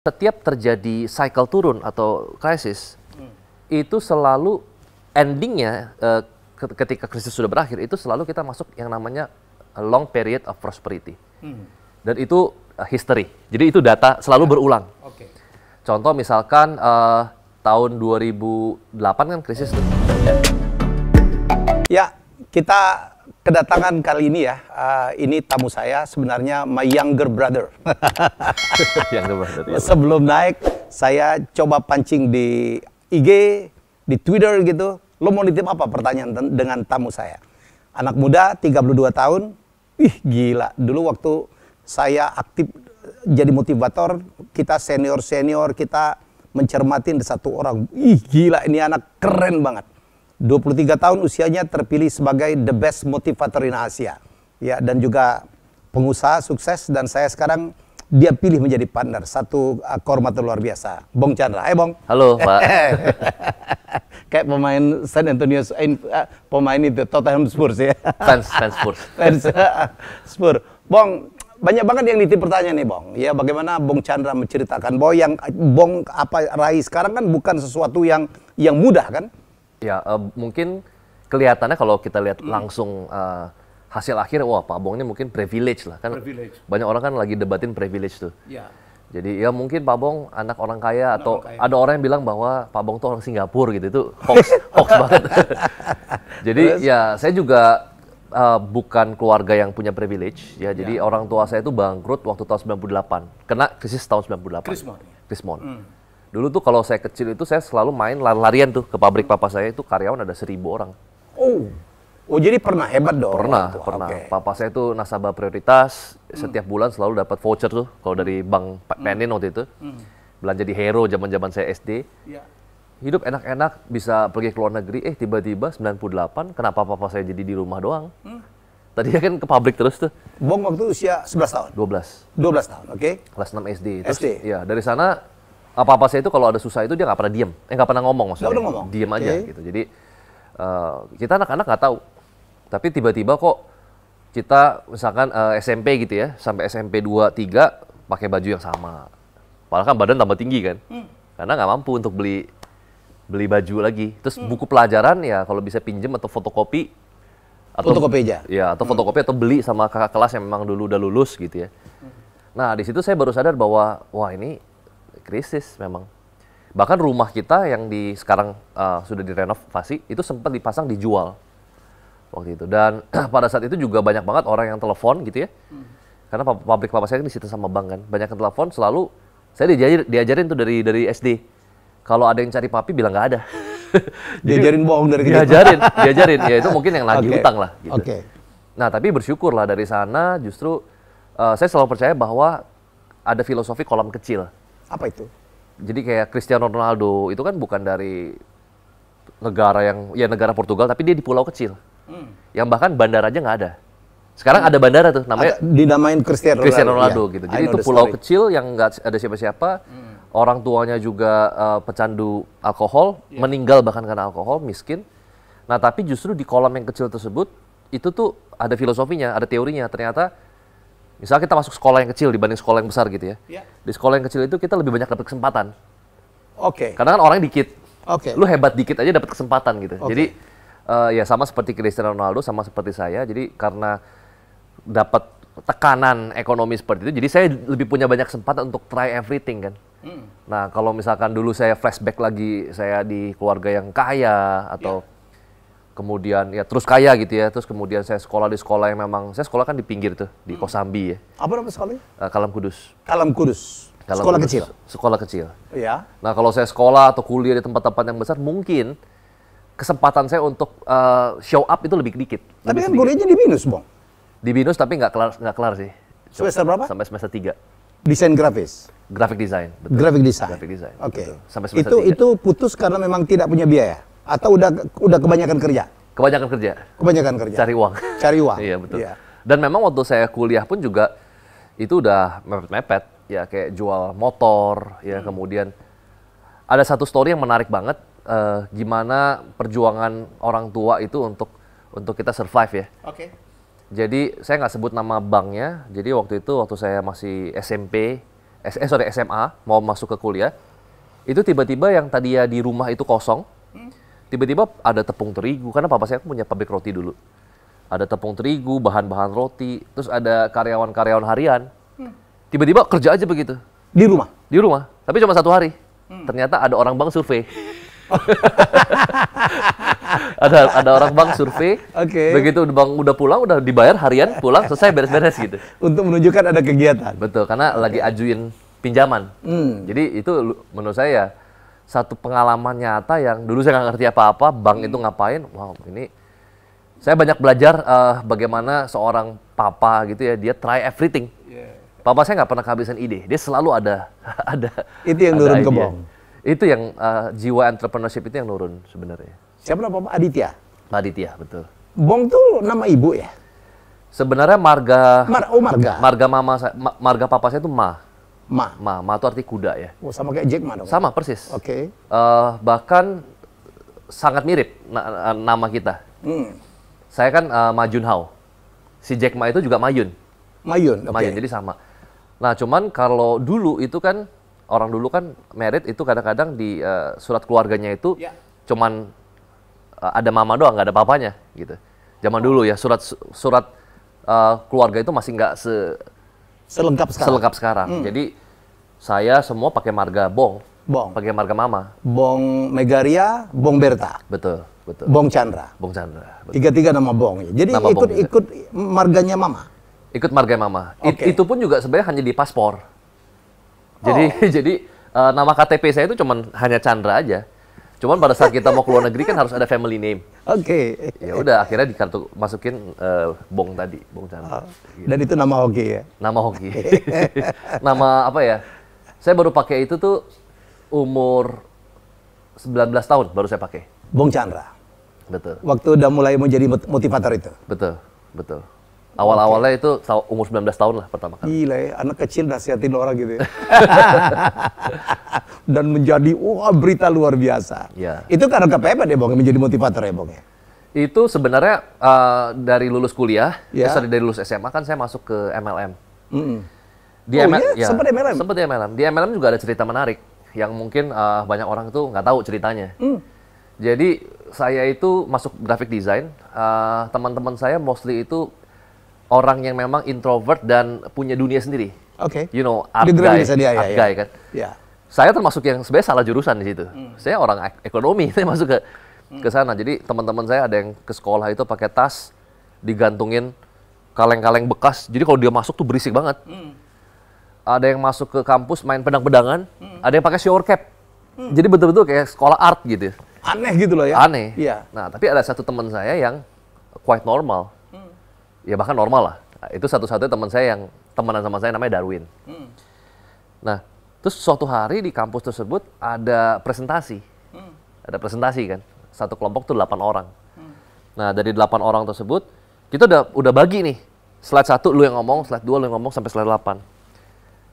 setiap terjadi cycle turun atau krisis hmm. itu selalu endingnya uh, ketika krisis sudah berakhir itu selalu kita masuk yang namanya eh, long period of prosperity hmm. dan itu uh, history jadi itu data selalu ya. berulang okay. contoh misalkan uh, tahun 2008 kan krisis ya kita kedatangan kali ini ya, uh, ini tamu saya sebenarnya my younger brother. younger brother. Iya. Sebelum naik, saya coba pancing di IG, di Twitter gitu. Lo mau nitip apa pertanyaan dengan tamu saya? Anak muda, 32 tahun. Ih gila, dulu waktu saya aktif eh, jadi motivator, kita senior-senior, kita mencermatin satu orang. Ih gila, ini anak keren banget 23 tahun usianya terpilih sebagai the best motivator in Asia. Ya, dan juga pengusaha sukses dan saya sekarang dia pilih menjadi partner. Satu uh, kehormatan luar biasa. Bong Chandra. Hai Bong. Halo, Pak. Kayak pemain San Antonio eh, pemain itu Tottenham Spurs ya. Fans fans Spurs. fans uh, Spurs. Bong, banyak banget yang nitip pertanyaan nih Bong. Ya bagaimana Bong Chandra menceritakan bahwa yang Bong apa Rai sekarang kan bukan sesuatu yang yang mudah kan? Ya, uh, mungkin kelihatannya kalau kita lihat mm. langsung uh, hasil akhir, wah Pak Bong ini mungkin privilege lah kan. Privilege. Banyak orang kan lagi debatin privilege tuh. Ya. Jadi ya mungkin Pak Bong anak orang kaya anak atau orang kaya. ada orang yang bilang bahwa Pak Bong tuh orang Singapura gitu itu hoax hoax banget. jadi Terus? ya saya juga uh, bukan keluarga yang punya privilege ya. ya. Jadi orang tua saya itu bangkrut waktu tahun 98. Kena krisis tahun 98. Krismon. Krismon. Hmm. Dulu tuh kalau saya kecil itu saya selalu main larian tuh ke pabrik papa saya itu karyawan ada seribu orang. Oh. Oh jadi pernah hebat dong. Pernah, pernah. Okay. Papa saya itu nasabah prioritas, hmm. setiap bulan selalu dapat voucher tuh kalau dari hmm. Bank hmm. Penin hmm. waktu itu. Hmm. Belanja di Hero zaman-zaman saya SD. Yeah. Hidup enak-enak, bisa pergi ke luar negeri, eh tiba-tiba 98 kenapa papa saya jadi di rumah doang? Hmm. Tadi kan ke pabrik terus tuh. Bong waktu usia 11 tahun. 12. 12 tahun, oke. Okay. Kelas 6 SD. Terus, SD. Ya, dari sana apa-apa sih itu kalau ada susah itu dia nggak pernah diem, eh nggak pernah ngomong maksudnya. ngomong. Diem okay. aja gitu. Jadi uh, kita anak-anak nggak tahu, tapi tiba-tiba kok kita misalkan uh, eh, SMP gitu ya, sampai SMP 2, 3 pakai baju yang sama. Padahal kan badan tambah tinggi kan, hmm. karena nggak mampu untuk beli beli baju lagi. Terus hmm. buku pelajaran ya kalau bisa pinjem atau fotokopi atau fotokopi aja. Ya, atau hmm. fotokopi atau beli sama kakak kelas yang memang dulu udah lulus gitu ya. Hmm. Nah, di situ saya baru sadar bahwa wah ini krisis memang. Bahkan rumah kita yang di sekarang uh, sudah direnovasi itu sempat dipasang dijual waktu itu. Dan pada saat itu juga banyak banget orang yang telepon gitu ya. Hmm. Karena pabrik papa saya kan disitu sama bank kan. Banyak yang telepon selalu saya diajarin, diajarin tuh dari dari SD. Kalau ada yang cari papi bilang nggak ada. diajarin bohong dari kecil. Diajarin, diajarin. Ya itu mungkin yang lagi okay. utang lah. Gitu. Oke. Okay. Nah tapi bersyukurlah dari sana justru uh, saya selalu percaya bahwa ada filosofi kolam kecil. Apa itu? Jadi kayak Cristiano Ronaldo itu kan bukan dari negara yang ya negara Portugal tapi dia di pulau kecil. Hmm. Yang bahkan bandara aja nggak ada. Sekarang hmm. ada bandara tuh namanya ada, dinamain Cristiano Ronaldo, iya. Ronaldo ya. gitu. Jadi itu pulau story. kecil yang nggak ada siapa-siapa. Hmm. Orang tuanya juga uh, pecandu alkohol, yeah. meninggal bahkan karena alkohol, miskin. Nah, tapi justru di kolam yang kecil tersebut itu tuh ada filosofinya, ada teorinya. Ternyata Misalnya kita masuk sekolah yang kecil dibanding sekolah yang besar gitu ya. Yeah. Di sekolah yang kecil itu kita lebih banyak dapat kesempatan. Oke. Okay. Karena kan orang dikit. Oke. Okay. Lu hebat dikit aja dapat kesempatan gitu. Okay. Jadi uh, ya sama seperti Cristiano Ronaldo, sama seperti saya. Jadi karena dapat tekanan ekonomi seperti itu, jadi saya lebih punya banyak kesempatan untuk try everything kan. Hmm. Nah kalau misalkan dulu saya flashback lagi saya di keluarga yang kaya atau yeah kemudian ya terus kaya gitu ya terus kemudian saya sekolah di sekolah yang memang saya sekolah kan di pinggir tuh di hmm. Kosambi ya apa nama sekolahnya uh, Kalam Kudus Kalam Kudus Kalam sekolah Kudus, kecil sekolah kecil ya nah kalau saya sekolah atau kuliah di tempat-tempat yang besar mungkin kesempatan saya untuk uh, show up itu lebih dikit tapi lebih kan kuliahnya di minus bang di minus tapi nggak kelar nggak kelar sih semester berapa sampai semester tiga. desain grafis graphic design betul. graphic design graphic design oke okay. sampai semester itu 3. itu putus karena memang tidak punya biaya atau udah udah kebanyakan kerja? Kebanyakan kerja. Kebanyakan kerja. Cari uang. Cari uang. iya betul. Iya. Dan memang waktu saya kuliah pun juga itu udah mepet-mepet ya kayak jual motor ya hmm. kemudian ada satu story yang menarik banget uh, gimana perjuangan orang tua itu untuk untuk kita survive ya. Oke. Okay. Jadi saya nggak sebut nama banknya. Jadi waktu itu waktu saya masih SMP, eh sorry SMA mau masuk ke kuliah, itu tiba-tiba yang tadi ya di rumah itu kosong, tiba-tiba ada tepung terigu karena papa saya punya pabrik roti dulu ada tepung terigu bahan-bahan roti terus ada karyawan-karyawan harian hmm. tiba-tiba kerja aja begitu di rumah di rumah tapi cuma satu hari hmm. ternyata ada orang bank survei ada ada orang bank survei okay. begitu bang udah pulang udah dibayar harian pulang selesai beres-beres gitu untuk menunjukkan ada kegiatan betul karena okay. lagi ajuin pinjaman hmm. jadi itu menurut saya ya, satu pengalaman nyata yang dulu saya nggak ngerti apa-apa, bank hmm. itu ngapain, wow ini saya banyak belajar uh, bagaimana seorang papa gitu ya, dia try everything. Yeah. Papa saya nggak pernah kehabisan ide, dia selalu ada ada. Itu yang ada nurun ke bawah. Itu yang uh, jiwa entrepreneurship itu yang nurun sebenarnya. Siapa nama Papa Aditya? Aditya, betul. Bong tuh nama ibu ya? Sebenarnya marga Mar oh marga. Marga mama saya, marga papa saya itu Ma. Ma. Ma, ma itu arti kuda ya. Oh, sama kayak Jack Ma dong. Sama persis. Oke. Okay. Uh, eh, bahkan sangat mirip na nama kita. Hmm. Saya kan uh, Ma Junhao. Si Jack Ma itu juga Mayun. Mayun, okay. Mayun, jadi sama. Nah, cuman kalau dulu itu kan orang dulu kan merit itu kadang-kadang di uh, surat keluarganya itu yeah. cuman uh, ada mama doang, nggak ada papanya gitu. Zaman oh. dulu ya surat surat uh, keluarga itu masih nggak se selengkap sekarang. Selengkap sekarang. Hmm. Jadi saya semua pakai marga Bong. Bong. Pakai marga Mama. Bong Megaria, Bong Berta. Betul, betul. Bong Chandra. Bong Chandra. Tiga-tiga nama Bong. Ya. Jadi nama ikut ikut marganya Mama. Ikut marga Mama. Okay. It, itu pun juga sebenarnya hanya di paspor. Jadi oh. jadi uh, nama KTP saya itu cuman hanya Chandra aja. Cuman pada saat kita mau keluar negeri kan harus ada family name. Oke. Okay. Ya udah akhirnya di kartu masukin uh, Bong tadi, Bong Chandra. Oh. Gitu. Dan itu nama hoki ya. Nama hoki. nama apa ya? Saya baru pakai itu tuh umur 19 tahun baru saya pakai. Bung Chandra. Betul. Waktu udah mulai menjadi motivator itu. Betul, betul. Awal-awalnya okay. itu umur 19 tahun lah pertama kali. Gila ya, anak kecil nasihatin orang gitu ya. Dan menjadi wah berita luar biasa. Ya. Itu karena kepepet ya Bong, menjadi motivator ya Bong ya? Itu sebenarnya uh, dari lulus kuliah, ya. Eh, dari lulus SMA kan saya masuk ke MLM. Mm -hmm. Di oh, MLM ya, sempat MLM. Sempat di MLM. Di MLM juga ada cerita menarik yang mungkin uh, banyak orang tuh nggak tahu ceritanya. Hmm. Jadi saya itu masuk graphic design, uh, teman-teman saya mostly itu orang yang memang introvert dan punya dunia sendiri. Oke. Okay. You know, art di guy, dia, iya, art ya, guy ya. kan. Yeah. Saya termasuk yang sebenarnya salah jurusan di situ. Hmm. Saya orang ek ekonomi, saya masuk ke hmm. ke sana. Jadi teman-teman saya ada yang ke sekolah itu pakai tas digantungin kaleng-kaleng bekas. Jadi kalau dia masuk tuh berisik banget. Hmm ada yang masuk ke kampus main pedang-pedangan, hmm. ada yang pakai shower cap. Hmm. Jadi betul-betul kayak sekolah art gitu. Aneh gitu loh ya. Aneh. Iya. Nah, tapi ada satu teman saya yang quite normal. Hmm. Ya bahkan normal lah. Nah, itu satu-satunya teman saya yang temenan sama saya namanya Darwin. Hmm. Nah, terus suatu hari di kampus tersebut ada presentasi. Hmm. Ada presentasi kan. Satu kelompok tuh delapan orang. Hmm. Nah, dari delapan orang tersebut kita udah udah bagi nih. Slide satu lu yang ngomong, slide dua lu yang ngomong sampai slide delapan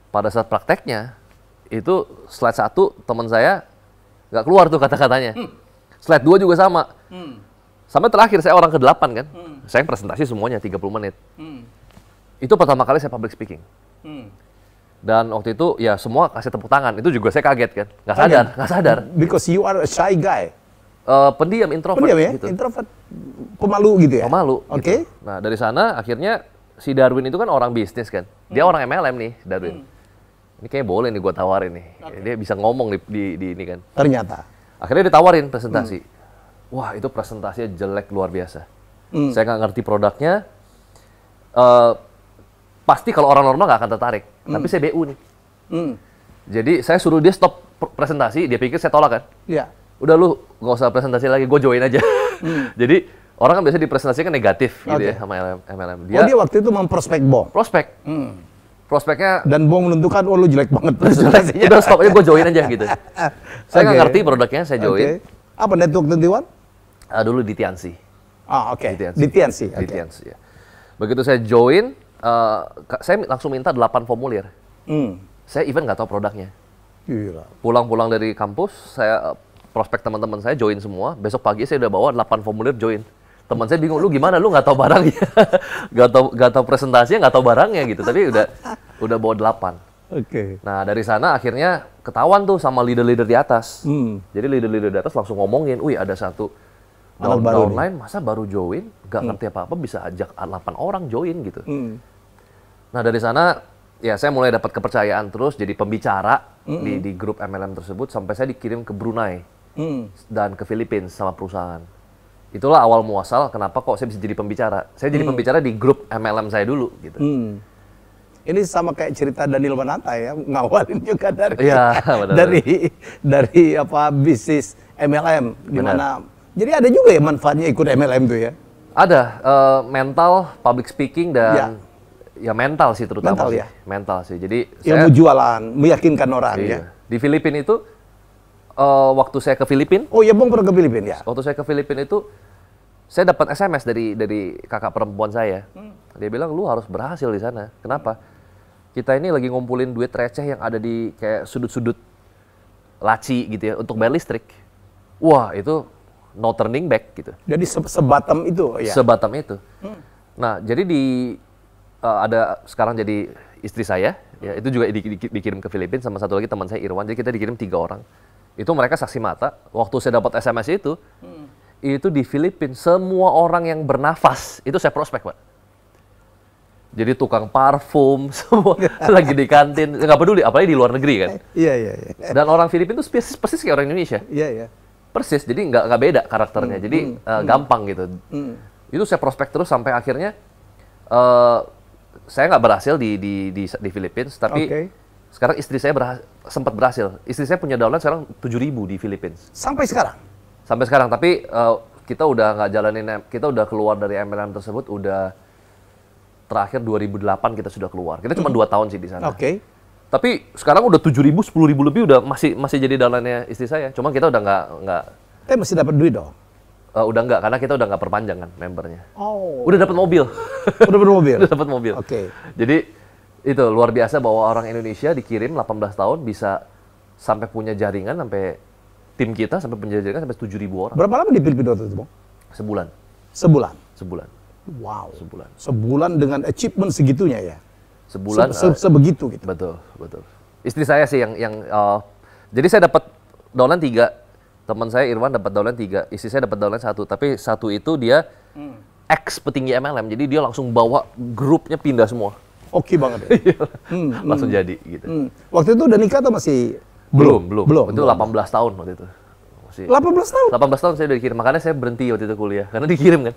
pada saat prakteknya itu slide satu teman saya nggak keluar tuh kata-katanya. Hmm. Slide dua juga sama. Hmm. Sampai terakhir saya orang ke delapan kan. Hmm. Saya presentasi semuanya 30 menit. Hmm. Itu pertama kali saya public speaking. Hmm. Dan waktu itu ya semua kasih tepuk tangan. Itu juga saya kaget kan. Nggak sadar, nggak sadar. Because you are a shy guy. Uh, pendiam, introvert. Pendiam ya? Gitu. Introvert, pemalu gitu ya? Pemalu. Gitu. Oke. Okay. Gitu. Nah dari sana akhirnya si Darwin itu kan orang bisnis kan. Dia hmm. orang MLM nih, Darwin. Hmm ini kayaknya boleh nih gue tawarin nih. Okay. Dia bisa ngomong di, di, di ini kan. Ternyata. Akhirnya ditawarin presentasi. Hmm. Wah itu presentasinya jelek luar biasa. Hmm. Saya nggak ngerti produknya. Uh, pasti kalau orang normal nggak akan tertarik. Hmm. Tapi saya BU nih. Hmm. Jadi saya suruh dia stop presentasi, dia pikir saya tolak kan? Iya. Udah lu nggak usah presentasi lagi, gue join aja. Hmm. Jadi orang kan biasanya dipresentasikan negatif okay. gitu ya sama MLM. Oh, dia, oh dia waktu itu memprospek bom? Prospek. Hmm prospeknya dan bong menentukan oh lu jelek banget presentasinya. Udah stop aja gua join aja gitu. saya nggak gak ngerti produknya, saya join. Okay. Apa Network 21? Uh, eh, dulu di Tiansi. Ah, oke. Okay. Di Tiansi. Di Tiansi. Okay. Ya. Begitu saya join, uh, saya langsung minta 8 formulir. Hmm. Saya even nggak tahu produknya. Pulang-pulang dari kampus, saya eh, prospek teman-teman saya join semua. Besok pagi saya udah bawa 8 formulir join teman saya bingung lu gimana lu nggak tahu barangnya nggak tahu nggak tahu presentasinya nggak tahu barangnya gitu tapi udah udah bawa delapan oke okay. nah dari sana akhirnya ketahuan tuh sama leader-leader di atas hmm. jadi leader-leader di atas langsung ngomongin wih ada satu down, baru online masa baru join nggak hmm. ngerti apa apa bisa ajak delapan orang join gitu hmm. nah dari sana ya saya mulai dapat kepercayaan terus jadi pembicara hmm. di di grup MLM tersebut sampai saya dikirim ke Brunei hmm. dan ke Filipina sama perusahaan itulah awal muasal kenapa kok saya bisa jadi pembicara. Saya jadi hmm. pembicara di grup MLM saya dulu gitu. Hmm. Ini sama kayak cerita Daniel Mananta ya, ngawalin juga dari ya, benar. dari dari apa bisnis MLM di mana. Jadi ada juga ya manfaatnya ikut MLM tuh ya. Ada uh, mental, public speaking dan ya. ya mental sih terutama. Mental sih. ya. Mental sih. Jadi ilmu saya, jualan, meyakinkan orang ya. iya. ya. Di Filipina itu uh, waktu saya ke Filipina. Oh iya, bung pernah ke Filipina ya. Waktu saya ke Filipina itu saya dapat SMS dari dari kakak perempuan saya. Hmm. Dia bilang lu harus berhasil di sana. Kenapa? Kita ini lagi ngumpulin duit receh yang ada di kayak sudut-sudut laci gitu ya untuk bayar listrik. Wah, itu no turning back gitu. Jadi se sebatam itu ya. Sebatam itu. Hmm. Nah, jadi di uh, ada sekarang jadi istri saya, ya itu juga di, di, dikirim ke Filipina sama satu lagi teman saya Irwan. Jadi kita dikirim tiga orang. Itu mereka saksi mata. Waktu saya dapat SMS itu, hmm. itu di Filipina semua orang yang bernafas itu saya prospek, Pak. Jadi tukang parfum semua lagi di kantin nggak peduli, apalagi di luar negeri kan. Iya iya. iya. Dan orang Filipina itu persis, persis kayak orang Indonesia. Iya iya. Persis, jadi nggak nggak beda karakternya. Hmm, jadi hmm, uh, gampang gitu. Hmm. Itu saya prospek terus sampai akhirnya uh, saya nggak berhasil di di di, di Filipina tapi okay. sekarang istri saya berhasil, sempat berhasil. Istri saya punya downline sekarang 7.000 di Philippines. Sampai sekarang? Sampai sekarang, tapi uh, kita udah nggak jalanin, kita udah keluar dari MLM tersebut, udah terakhir 2008 kita sudah keluar. Kita cuma hmm. dua hmm. tahun sih di sana. Oke. Okay. Tapi sekarang udah 7.000, 10.000 lebih udah masih masih jadi downline istri saya. Cuma kita udah nggak nggak. Tapi masih dapat duit dong. Uh, udah nggak karena kita udah nggak perpanjang kan membernya. Oh. Udah dapat mobil. Udah dapat mobil. udah dapat mobil. Oke. Okay. Jadi itu luar biasa bahwa orang Indonesia dikirim 18 tahun bisa sampai punya jaringan sampai tim kita sampai punya jaringan sampai 7000 orang. Berapa lama di Filipina waktu itu, Bang? Sebulan. Sebulan. Sebulan. Wow. Sebulan. Sebulan dengan achievement segitunya ya. Sebulan. Se -se ah. Sebegitu gitu. Betul, betul. Istri saya sih yang yang uh, jadi saya dapat dolan tiga teman saya Irwan dapat dolan tiga istri saya dapat dolan satu tapi satu itu dia hmm. ex petinggi MLM jadi dia langsung bawa grupnya pindah semua oke okay banget ya. Iya. Hmm, hmm, langsung hmm. jadi gitu. Hmm. Waktu itu udah nikah atau masih belum? Belum. Belum. Itu 18 tahun waktu itu. Masih 18 tahun. 18 tahun saya udah dikirim. Makanya saya berhenti waktu itu kuliah karena dikirim kan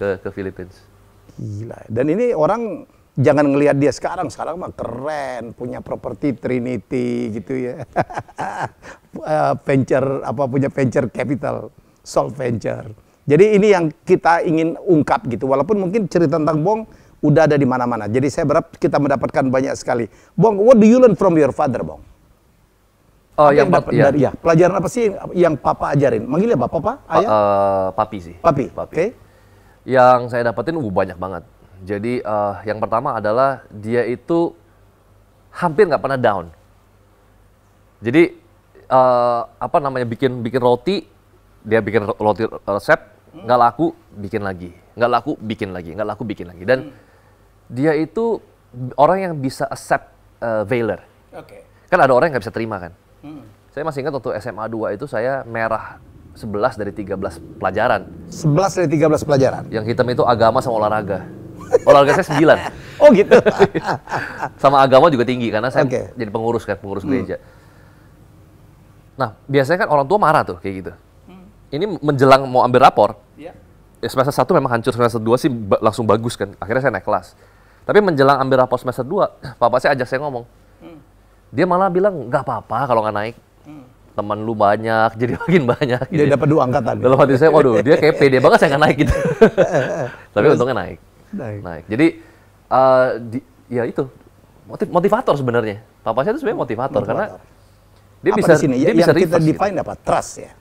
ke ke Philippines. Gila. Dan ini orang jangan ngelihat dia sekarang, sekarang mah keren, punya properti Trinity gitu ya. Eh, venture apa punya venture capital, Soul Venture. Jadi ini yang kita ingin ungkap gitu. Walaupun mungkin cerita tentang Bong udah ada di mana-mana. Jadi saya berharap kita mendapatkan banyak sekali. Bong, what do you learn from your father, Bong? Oh, apa yang, dapat ya. ya? Pelajaran apa sih yang Papa ajarin? Manggilnya Bapak, Papa? Ayah? Pa, uh, eh, papi sih. Papi. Papi. Oke. Okay. Yang saya dapetin uh, banyak banget. Jadi uh, yang pertama adalah dia itu hampir nggak pernah down. Jadi uh, apa namanya bikin bikin roti, dia bikin roti resep nggak laku bikin lagi, nggak laku bikin lagi, nggak laku bikin lagi dan hmm dia itu orang yang bisa accept uh, eh, Valor. Oke. Okay. Kan ada orang yang nggak bisa terima kan. Hmm. Saya masih ingat waktu SMA 2 itu saya merah 11 dari 13 pelajaran. 11 dari 13 pelajaran? Yang hitam itu agama sama olahraga. Olahraga saya 9. oh gitu? sama agama juga tinggi karena saya okay. jadi pengurus kan, pengurus hmm. gereja. Nah, biasanya kan orang tua marah tuh kayak gitu. Hmm. Ini menjelang mau ambil rapor, yeah. ya semester satu memang hancur, semester dua sih langsung bagus kan. Akhirnya saya naik kelas. Tapi menjelang ambil rapor semester 2, papa saya ajak saya ngomong. Hmm. Dia malah bilang, nggak apa-apa kalau nggak naik. Hmm. Teman lu banyak, jadi makin banyak. Dia gitu. dapat dua angkatan. Dalam hati saya, waduh, dia kayak pede banget saya nggak naik gitu. Tapi Terus, untungnya naik. Naik. naik. Jadi, uh, di, ya itu, motiv motivator sebenarnya. Papa saya itu sebenarnya motivator, motivator, karena dia apa bisa di sini? dia yang bisa yang kita gitu. define gitu. apa? Trust ya.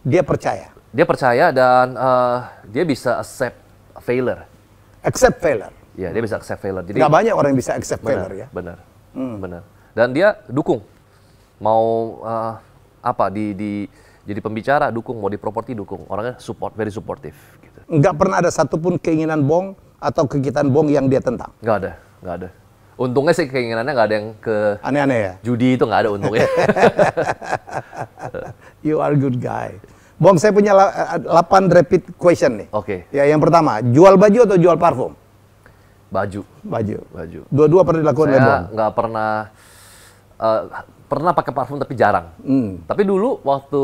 Dia percaya. Dia percaya dan uh, dia bisa accept failure. Accept failure Iya, dia bisa accept failure. Jadi nggak banyak orang yang bisa accept benar, failure ya. Benar, hmm. benar. Dan dia dukung. Mau uh, apa di di jadi pembicara dukung, mau di properti dukung. Orangnya support, very supportive. Gitu. Nggak pernah ada satupun keinginan bong atau kegiatan bong yang dia tentang. Nggak ada, nggak ada. Untungnya sih keinginannya nggak ada yang ke aneh-aneh ya. Judi itu nggak ada untungnya. you are good guy. Bong, saya punya 8 eh, rapid question nih. Oke. Okay. Ya, yang pertama, jual baju atau jual parfum? Baju. Baju. Baju. Dua-dua pernah dilakukan Saya nggak pernah, uh, pernah pakai parfum tapi jarang. Hmm. Tapi dulu waktu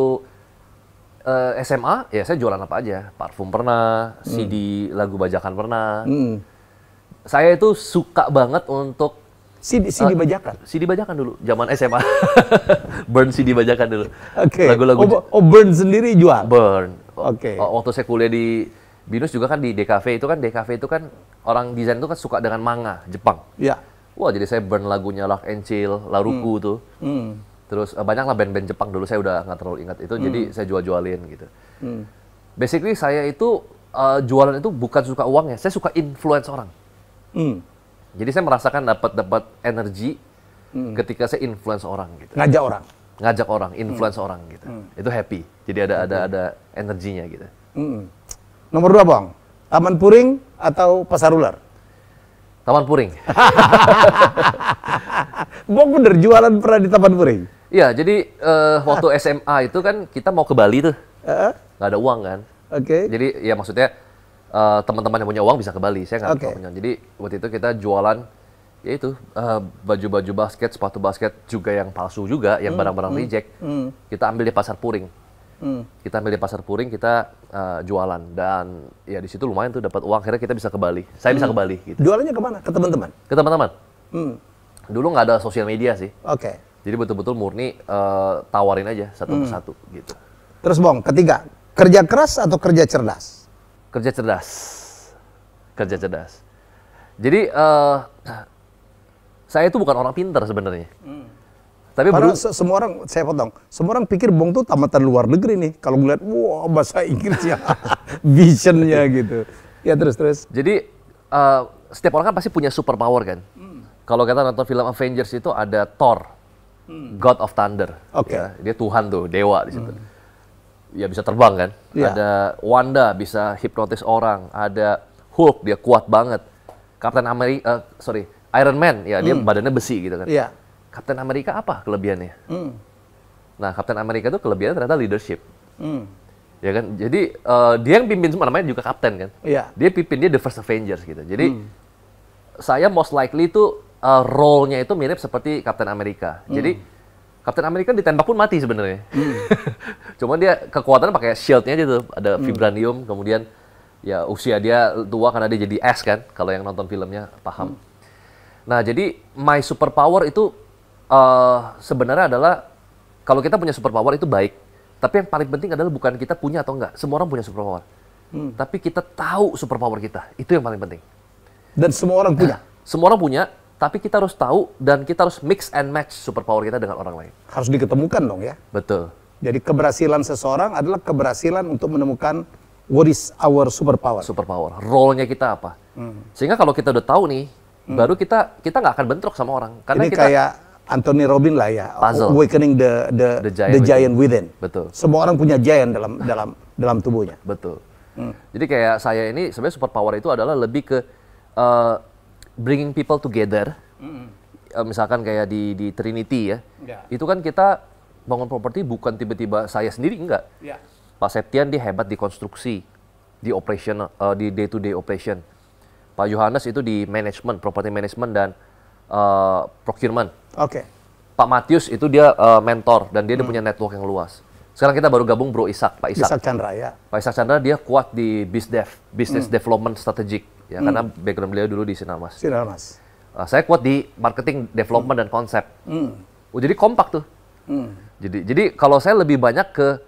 uh, eh, SMA, ya saya jualan apa aja. Parfum pernah, hmm. CD lagu bajakan pernah. Hmm. Saya itu suka banget untuk CD, CD uh, eh, bajakan. CD bajakan dulu, zaman SMA. burn CD bajakan dulu. Oke. Okay. Lagu-lagu. Oh, oh, burn sendiri jual. Burn. Oke. Okay. Oh, waktu saya kuliah di Binus juga kan di DKV itu kan DKV itu kan orang desain itu kan suka dengan manga Jepang. Iya. Wah jadi saya burn lagunya Lock and Chill, Laruku hmm. tuh. Hmm. Terus eh, banyaklah band-band Jepang dulu saya udah nggak terlalu ingat itu hmm. jadi saya jual-jualin gitu. Hmm. Basically saya itu uh, jualan itu bukan suka uang ya saya suka influence orang. Hmm. Jadi saya merasakan dapat dapat energi hmm. ketika saya influence orang gitu. Ngajak orang. Ngajak orang, influence hmm. orang gitu. Hmm. Itu happy. Jadi ada ada hmm. ada energinya gitu. Hmm. Nomor dua, Bang. Taman Puring atau Pasar Ular? Taman Puring. Bang bener jualan pernah di Taman Puring? Iya, jadi uh, waktu SMA itu kan kita mau ke Bali tuh. Uh -huh. ada uang kan. Oke. Okay. Jadi ya maksudnya uh, teman-teman yang punya uang bisa ke Bali. Saya nggak okay. punya Jadi waktu itu kita jualan ya itu baju eh, baju-baju basket, sepatu basket juga yang palsu juga, yang hmm, barang-barang hmm. reject. Hmm. Kita ambil di Pasar Puring hmm. kita milih pasar puring kita uh, jualan dan ya di situ lumayan tuh dapat uang akhirnya kita bisa ke Bali saya hmm. bisa ke Bali gitu jualannya kemana ke teman-teman ke teman-teman hmm. dulu nggak ada sosial media sih oke okay. jadi betul-betul murni uh, tawarin aja satu hmm. persatu gitu terus bong ketiga kerja keras atau kerja cerdas kerja cerdas kerja cerdas jadi uh, saya itu bukan orang pintar sebenarnya hmm tapi Padahal se semua orang, saya potong, semua orang pikir Bong tuh tamatan luar negeri nih. Kalau ngeliat, wow bahasa Inggrisnya, visionnya gitu. Ya terus-terus. Jadi uh, setiap orang kan pasti punya super power kan. Hmm. Kalau kita nonton film Avengers itu ada Thor, hmm. God of Thunder. Oke. Okay. Ya, dia Tuhan tuh, dewa di situ. Hmm. Ya bisa terbang kan. Yeah. Ada Wanda bisa hipnotis orang. Ada Hulk dia kuat banget. Captain America, uh, eh, sorry Iron Man ya hmm. dia badannya besi gitu kan. Yeah Captain Amerika apa kelebihannya? Mm. Nah, Captain Amerika itu kelebihannya ternyata leadership. Mm. Ya kan? Jadi uh, dia yang pimpin semua namanya juga Captain kan. Yeah. Dia pimpin dia the first Avengers gitu. Jadi mm. saya most likely itu uh, role-nya itu mirip seperti Captain Amerika. Mm. Jadi Kapten hmm. Amerika ditembak pun mati sebenarnya. Mm. Cuma dia kekuatannya pakai shield-nya aja tuh, ada vibranium, hmm. kemudian ya usia dia tua karena dia jadi es kan, kalau yang nonton filmnya paham. Mm. Nah jadi my superpower itu uh, sebenarnya adalah kalau kita punya superpower itu baik. Tapi yang paling penting adalah bukan kita punya atau enggak. Semua orang punya superpower. Hmm. Tapi kita tahu superpower kita. Itu yang paling penting. Dan semua orang nah, punya. Semua orang punya, tapi kita harus tahu dan kita harus mix and match superpower kita dengan orang lain. Harus diketemukan dong ya. Betul. Jadi keberhasilan seseorang adalah keberhasilan untuk menemukan what is our superpower. Superpower. Role-nya kita apa? Hmm. Sehingga kalau kita udah tahu nih, hmm. baru kita kita nggak akan bentrok sama orang. Karena Ini kita kayak Anthony Robin lah ya, Puzzle. awakening the the the giant, the giant within. Betul. Semua orang punya giant dalam dalam dalam tubuhnya. Betul. Hmm. Jadi kayak saya ini sebenarnya super power itu adalah lebih ke uh, bringing people together. Hmm. Uh, misalkan kayak di di Trinity ya. Yeah. Itu kan kita bangun properti bukan tiba-tiba saya sendiri enggak. Yeah. Pak Septian dia hebat di konstruksi, di operation uh, di day to day operation. Pak Yohanes itu di management, property management dan uh, procurement. Oke. Okay. Pak Matius itu dia uh, mentor dan dia, hmm. dia punya network yang luas. Sekarang kita baru gabung Bro Isak, Pak Isak. Isak Chandra ya. Pak Isak Chandra dia kuat di dev, Business hmm. Development Strategic ya hmm. karena background beliau dulu di Sinarmas. Sinarmas. Uh, eh, saya kuat di marketing, development hmm. dan konsep. Hmm. Oh, jadi kompak tuh. Hmm. Jadi jadi kalau saya lebih banyak ke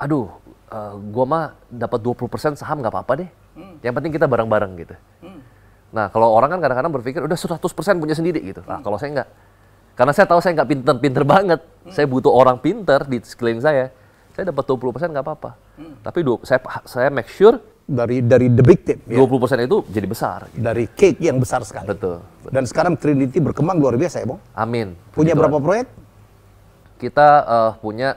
aduh, uh, gua mah dapat 20% saham nggak apa-apa deh. Hmm. Yang penting kita bareng-bareng gitu. Hmm. Nah, kalau orang kan kadang-kadang berpikir udah 100% punya sendiri gitu. Nah, kalau saya enggak. Karena saya tahu saya enggak pinter-pinter banget. Saya butuh orang pinter di sekeliling saya. Saya dapat 20% enggak apa-apa. Tapi dua, saya saya make sure dari dari the big tip 20% ya. itu jadi besar. Gitu. Dari cake yang besar sekali. Betul, betul. Dan sekarang Trinity berkembang luar biasa ya, Bang. Amin. Punya berapa proyek? Kita uh, punya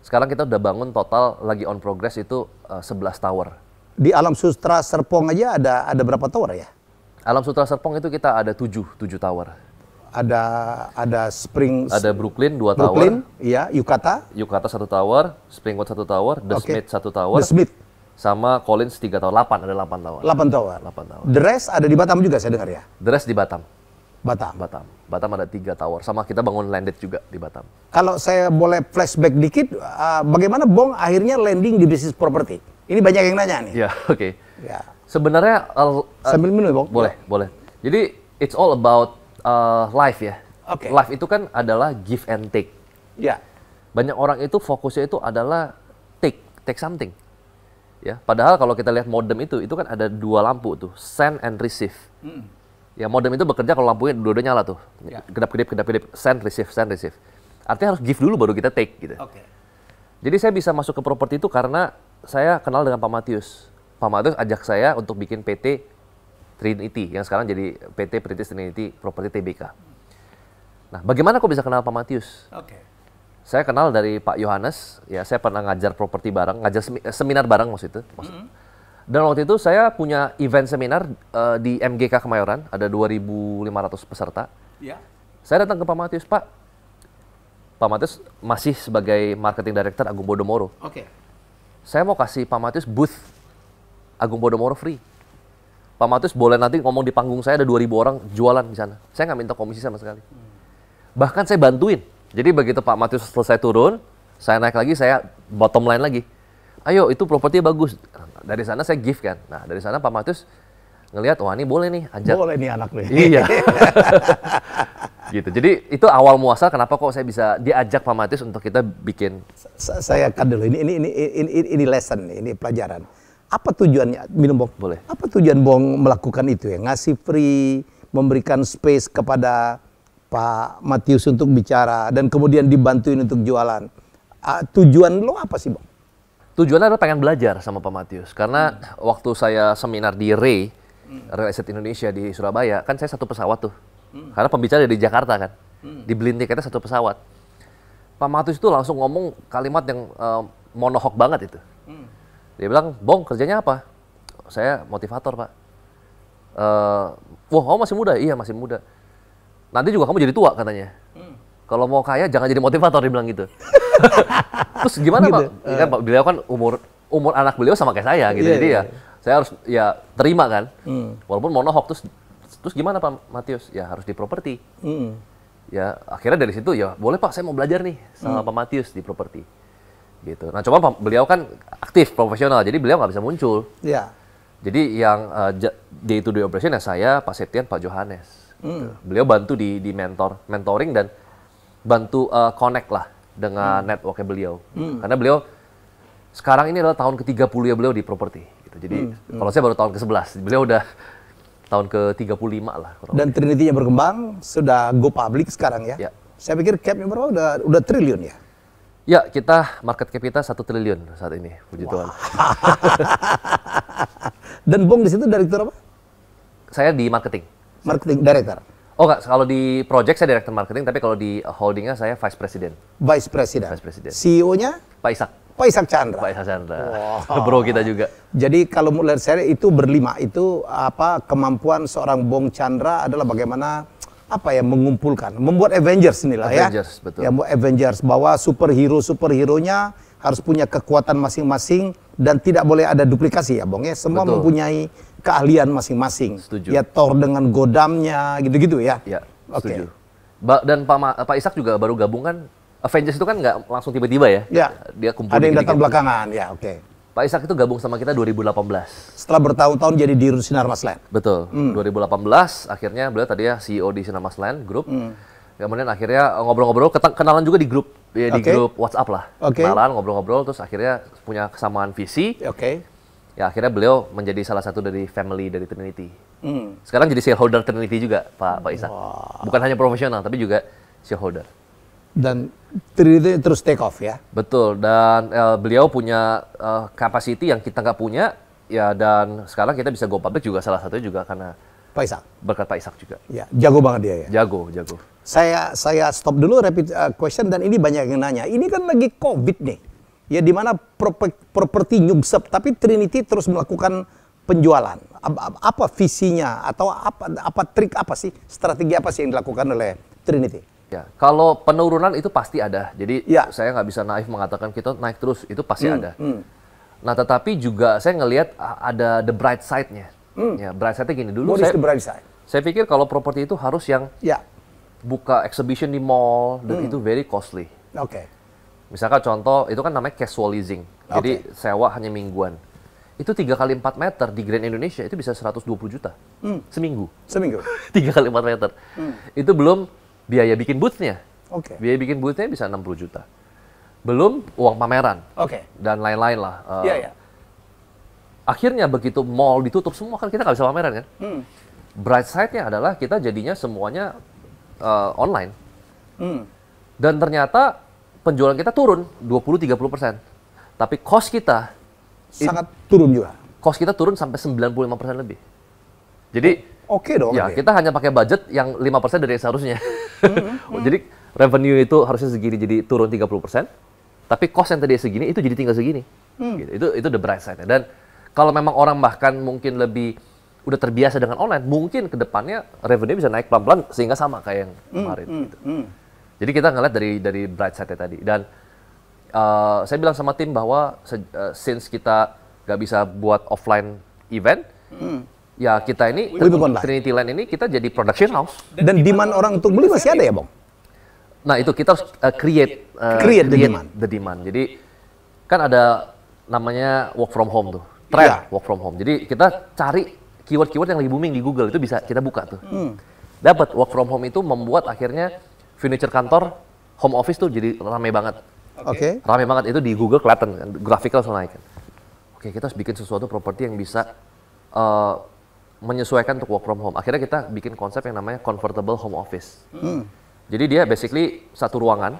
sekarang kita udah bangun total lagi on progress itu uh, eh, 11 tower. Di Alam Sutra Serpong aja ada ada berapa tower ya? Alam Sutra Serpong itu kita ada tujuh, tujuh tower. Ada ada Spring Ada Brooklyn dua tower. Brooklyn, iya, Yukata. Yukata satu tower, Springwood satu tower, The okay. Smith satu tower. The Smith. Sama Collins tiga tower, delapan ada delapan tower. Delapan tower. Delapan tower. The rest ada di Batam juga saya dengar ya. The rest di Batam. Batam. Batam. Batam ada tiga tower. Sama kita bangun landed juga di Batam. Kalau saya boleh flashback dikit, uh, bagaimana Bong akhirnya landing di bisnis properti? Ini banyak yang nanya nih. Iya, ya, oke. Okay. Ya. Sebenarnya uh, uh, sambil minum ya, boleh, ya. boleh. Jadi it's all about uh, life ya. Okay. Life itu kan adalah give and take. Ya. Yeah. Banyak orang itu fokusnya itu adalah take, take something. Ya, padahal kalau kita lihat modem itu, itu kan ada dua lampu tuh, send and receive. Mm. Ya, modem itu bekerja kalau lampunya dua-dua nyala tuh. Yeah. Kedap-kedip, kedap-kedip, send, receive, send, receive. Artinya harus give dulu baru kita take gitu. Okay. Jadi saya bisa masuk ke properti itu karena saya kenal dengan Pak Matius. Pak ajak saya untuk bikin PT Trinity yang sekarang jadi PT Perintis Trinity Property TBK. Nah, bagaimana kok bisa kenal Pak Matius? Oke. Okay. Saya kenal dari Pak Yohanes, ya saya pernah ngajar properti bareng, ngajar eh, seminar bareng maksud itu. Mm -hmm. Dan waktu itu saya punya event seminar uh, di MGK Kemayoran, ada 2.500 peserta. Yeah. Saya datang ke Pak Matius, Pak. Pak Matius masih sebagai marketing director Agung Bodomoro. Oke. Okay. Saya mau kasih Pak Matius booth Agung Podomoro free. Pak Matius boleh nanti ngomong di panggung saya ada 2000 orang jualan di sana. Saya nggak minta komisi sama sekali. Bahkan saya bantuin. Jadi begitu Pak Matius selesai turun, saya naik lagi, saya bottom line lagi. Ayo, itu propertinya bagus. Dari sana saya gift kan. Nah, dari sana Pak Matius ngelihat, wah ini boleh nih, ajak. Boleh nih anak nih. Iya. gitu. Jadi itu awal muasal kenapa kok saya bisa diajak Pak Matius untuk kita bikin. Saya akan dulu ini ini ini ini, ini lesson ini pelajaran apa tujuannya minum bong? Boleh. Apa tujuan bong melakukan itu ya? Ngasih free, memberikan space kepada Pak Matius untuk bicara dan kemudian dibantuin untuk jualan. Uh, tujuan lo apa sih bong? Tujuannya adalah pengen belajar sama Pak Matius karena hmm. waktu saya seminar di Ray hmm. Real Estate Indonesia di Surabaya kan saya satu pesawat tuh hmm. karena pembicara dari Jakarta kan hmm. dibeliin tiketnya satu pesawat. Pak Matius itu langsung ngomong kalimat yang uh, monohok banget itu. Dia bilang, Bong kerjanya apa? Saya motivator pak. Uh, Wah kamu masih muda? Iya masih muda. Nanti juga kamu jadi tua katanya. Hmm. Kalau mau kaya jangan jadi motivator dia bilang gitu. Terus gimana gitu. pak? Uh. Kan, pak beliau kan umur umur anak beliau sama kayak saya gitu. Yeah, jadi yeah. ya iya. saya harus ya terima kan. Hmm. Walaupun monohok terus terus gimana Pak Matius? Ya harus di properti. Hmm. Ya akhirnya dari situ ya boleh Pak saya mau belajar nih sama hmm. Pak Matius di properti gitu. Nah, cuma beliau kan aktif profesional, jadi beliau nggak bisa muncul. Iya. Jadi yang uh, day to day operation ya saya, Pak Setian, Pak Johannes. Mm. Gitu. Beliau bantu di di mentor, mentoring dan bantu uh, connect lah dengan mm. networknya beliau. Mm. Karena beliau sekarang ini adalah tahun ke-30 ya beliau di properti. Gitu. Jadi mm. kalau saya baru tahun ke-11, beliau udah tahun ke-35 lah. Dan Trinity-nya berkembang, sudah go public sekarang ya. ya. Saya pikir cap-nya berapa? Udah, udah triliun ya? Ya, kita market cap kita satu triliun saat ini, puji wow. Tuhan. Dan Bung di situ direktur apa? Saya di marketing. Marketing director. Oh enggak, kalau di project saya director marketing, tapi kalau di holdingnya saya vice president. Vice president. Vice president. CEO-nya? Pak Isak. Pak Isak Chandra. Pak Isak Chandra. Wow. Bro kita juga. Jadi kalau mulai saya itu berlima itu apa kemampuan seorang Bung Chandra adalah bagaimana apa ya mengumpulkan, membuat Avengers inilah ya. Avengers, ya. Betul. Ya, membuat Avengers bahwa superhero superheronya harus punya kekuatan masing-masing dan tidak boleh ada duplikasi ya, Bong ya. Semua betul. mempunyai keahlian masing-masing. Ya Thor dengan godamnya gitu-gitu ya. Ya, setuju. Okay. dan Pak, Ma Pak Ishak juga baru gabung kan Avengers itu kan nggak langsung tiba-tiba ya. ya. Dia kumpul Ada yang datang belakangan ya, oke. Okay. Pak Ishak itu gabung sama kita 2018. Setelah bertahun-tahun jadi di Sinar Mas Land. Betul. Mm. 2018 akhirnya beliau tadi ya CEO di Sinar Mas Land Group. Mm. Kemudian akhirnya eh, ngobrol-ngobrol, kenalan juga di grup ya di grup WhatsApp lah. Okay. Kenalan, ngobrol-ngobrol, terus akhirnya punya kesamaan visi. Oke. Okay. Ya akhirnya beliau menjadi salah satu dari family dari Trinity. Mm. Sekarang jadi shareholder Trinity juga Pak Pak Ishak. Wow. Bukan hanya profesional tapi juga shareholder dan Trinity terus take off ya. Betul dan uh, beliau punya uh, capacity yang kita nggak punya ya dan sekarang kita bisa go public juga salah satunya juga karena Pak Isak. Berkat Pak Isak juga. Ya, jago banget dia ya. Jago, jago. Saya saya stop dulu rapid uh, question dan ini banyak yang nanya. Ini kan lagi Covid nih. Ya di mana properti nyungsep tapi Trinity terus melakukan penjualan. Apa visinya atau apa apa trik apa sih strategi apa sih yang dilakukan oleh Trinity? Ya, kalau penurunan itu pasti ada. Jadi ya. saya nggak bisa naif mengatakan kita naik terus, itu pasti hmm, ada. Hmm. Nah, tetapi juga saya ngelihat ada the bright side-nya. Hmm. Ya, bright side-nya gini dulu. saya, the bright side? Saya pikir kalau properti itu harus yang ya. buka exhibition di mall dan hmm. itu very costly. Oke. Okay. Misalkan contoh itu kan namanya casual leasing. Okay. Jadi sewa hanya mingguan. Itu tiga kali empat meter di Grand Indonesia itu bisa 120 juta. Hmm. Seminggu. Seminggu. tiga kali empat meter. Hmm. Itu belum biaya bikin boothnya. Oke. Okay. Biaya bikin boothnya bisa 60 juta. Belum uang pameran. Oke. Okay. Dan lain-lain lah. Eh. Iya, uh, yeah, iya. Yeah. Akhirnya begitu mall ditutup semua kan kita nggak bisa pameran kan. Hmm. Bright side-nya adalah kita jadinya semuanya uh, online. Hmm. Dan ternyata penjualan kita turun 20-30 persen. Tapi cost kita sangat in, turun juga. Cost kita turun sampai 95 persen lebih. Jadi oke okay dong. Ya, okay. kita hanya pakai budget yang 5% dari seharusnya. Mm-hmm. jadi revenue itu harusnya segini jadi turun 30%, tapi cost yang tadi segini itu jadi tinggal segini. Mm. Gitu. Itu itu the bright side-nya. Dan kalau memang orang bahkan mungkin lebih udah terbiasa dengan online, mungkin kedepannya revenue bisa naik pelan-pelan sehingga sama kayak yang hmm, kemarin. Mm, gitu. Hmm. Jadi kita ngeliat dari dari bright side tadi. Dan uh, saya bilang sama tim bahwa uh, since kita nggak bisa buat offline event, mm ya kita ini Trinity Land ini kita jadi production house. Dan, dan demand orang untuk beli masih ada ya, Bang? Nah, itu kita harus uh, create, uh, create create the demand. The demand. Jadi kan ada namanya work from home tuh. Trend yeah. work from home. Jadi kita cari keyword-keyword yang lagi booming di Google itu bisa kita buka tuh. Hmm. Dapat work from home itu membuat akhirnya furniture kantor, home office tuh jadi ramai banget. Oke. Okay. Ramai banget itu di Google kelihatan kan, grafiknya langsung naik. Oke, kita harus bikin sesuatu properti yang bisa uh, menyesuaikan untuk work from home. Akhirnya kita bikin konsep yang namanya convertible home office. Hmm. Jadi dia basically satu ruangan,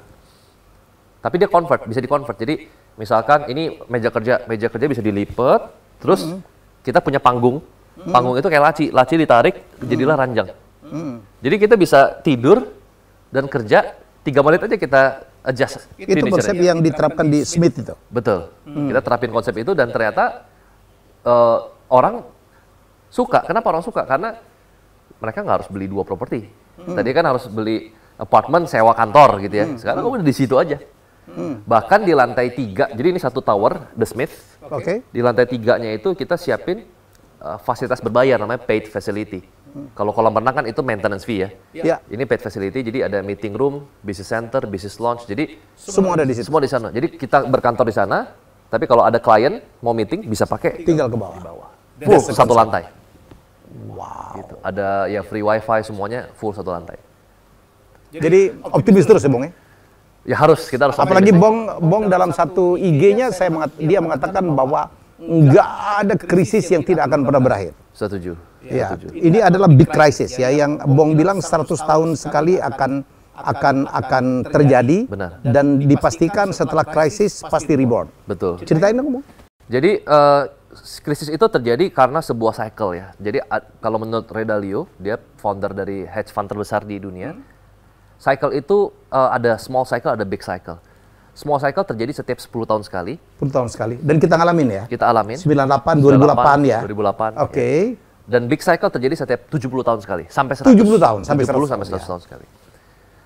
tapi dia convert, bisa diconvert. Jadi misalkan ini meja kerja, meja kerja bisa dilipat, terus hmm. kita punya panggung. Hmm. Panggung itu kayak laci, laci ditarik hmm. jadilah ranjang. Hmm. Jadi kita bisa tidur dan kerja tiga menit aja kita adjust. Itu konsep yang diterapkan di Smith itu. Betul. Hmm. Kita terapin konsep itu dan ternyata uh, orang Suka. Kenapa orang suka? Karena mereka nggak harus beli dua properti. Hmm. Tadi kan harus beli apartemen, sewa kantor gitu ya. Hmm. Sekarang kamu udah di situ aja. Hmm. Bahkan di lantai tiga, jadi ini satu tower, The Smith. Oke. Okay. Di lantai tiganya itu kita siapin uh, fasilitas berbayar namanya paid facility. Hmm. Kalau kolam renang kan itu maintenance fee ya. Iya. iya. Ini paid facility, jadi ada meeting room, business center, business lounge. Jadi semua ada di situ. Semua di sana. Jadi kita berkantor di sana. Tapi kalau ada klien mau meeting bisa pakai. Tinggal ke bawah. Di bawah. Wow, satu lantai. Wow. Gitu. Ada ya free wifi semuanya full satu lantai. Jadi, Jadi optimis terus ya Bong ya? Ya harus, kita harus Apalagi Bong, Bong dalam satu IG-nya saya mengat, iya, dia mengatakan iya. bahwa nggak ada krisis yang tidak akan pernah berakhir. Setuju. Ya. Setuju. Ini adalah big crisis ya yang Bong bilang 100 tahun sekali akan akan akan terjadi Benar. dan dipastikan setelah krisis pasti reborn. Betul. Ceritain dong, Bong. Jadi uh, krisis itu terjadi karena sebuah cycle ya. Jadi kalau menurut Ray Dalio, dia founder dari hedge fund terbesar di dunia. Hmm. Cycle itu uh, ada small cycle, ada big cycle. Small cycle terjadi setiap 10 tahun sekali. 10 tahun sekali. Dan kita ngalamin ya? Kita alamin. 98, 2008, 2008 ya? 2008. Ya. Oke. Okay. Ya. Dan big cycle terjadi setiap 70 tahun sekali. Sampai 100. 70 tahun? Sampai 70 100, sampai 100 ya. tahun sekali.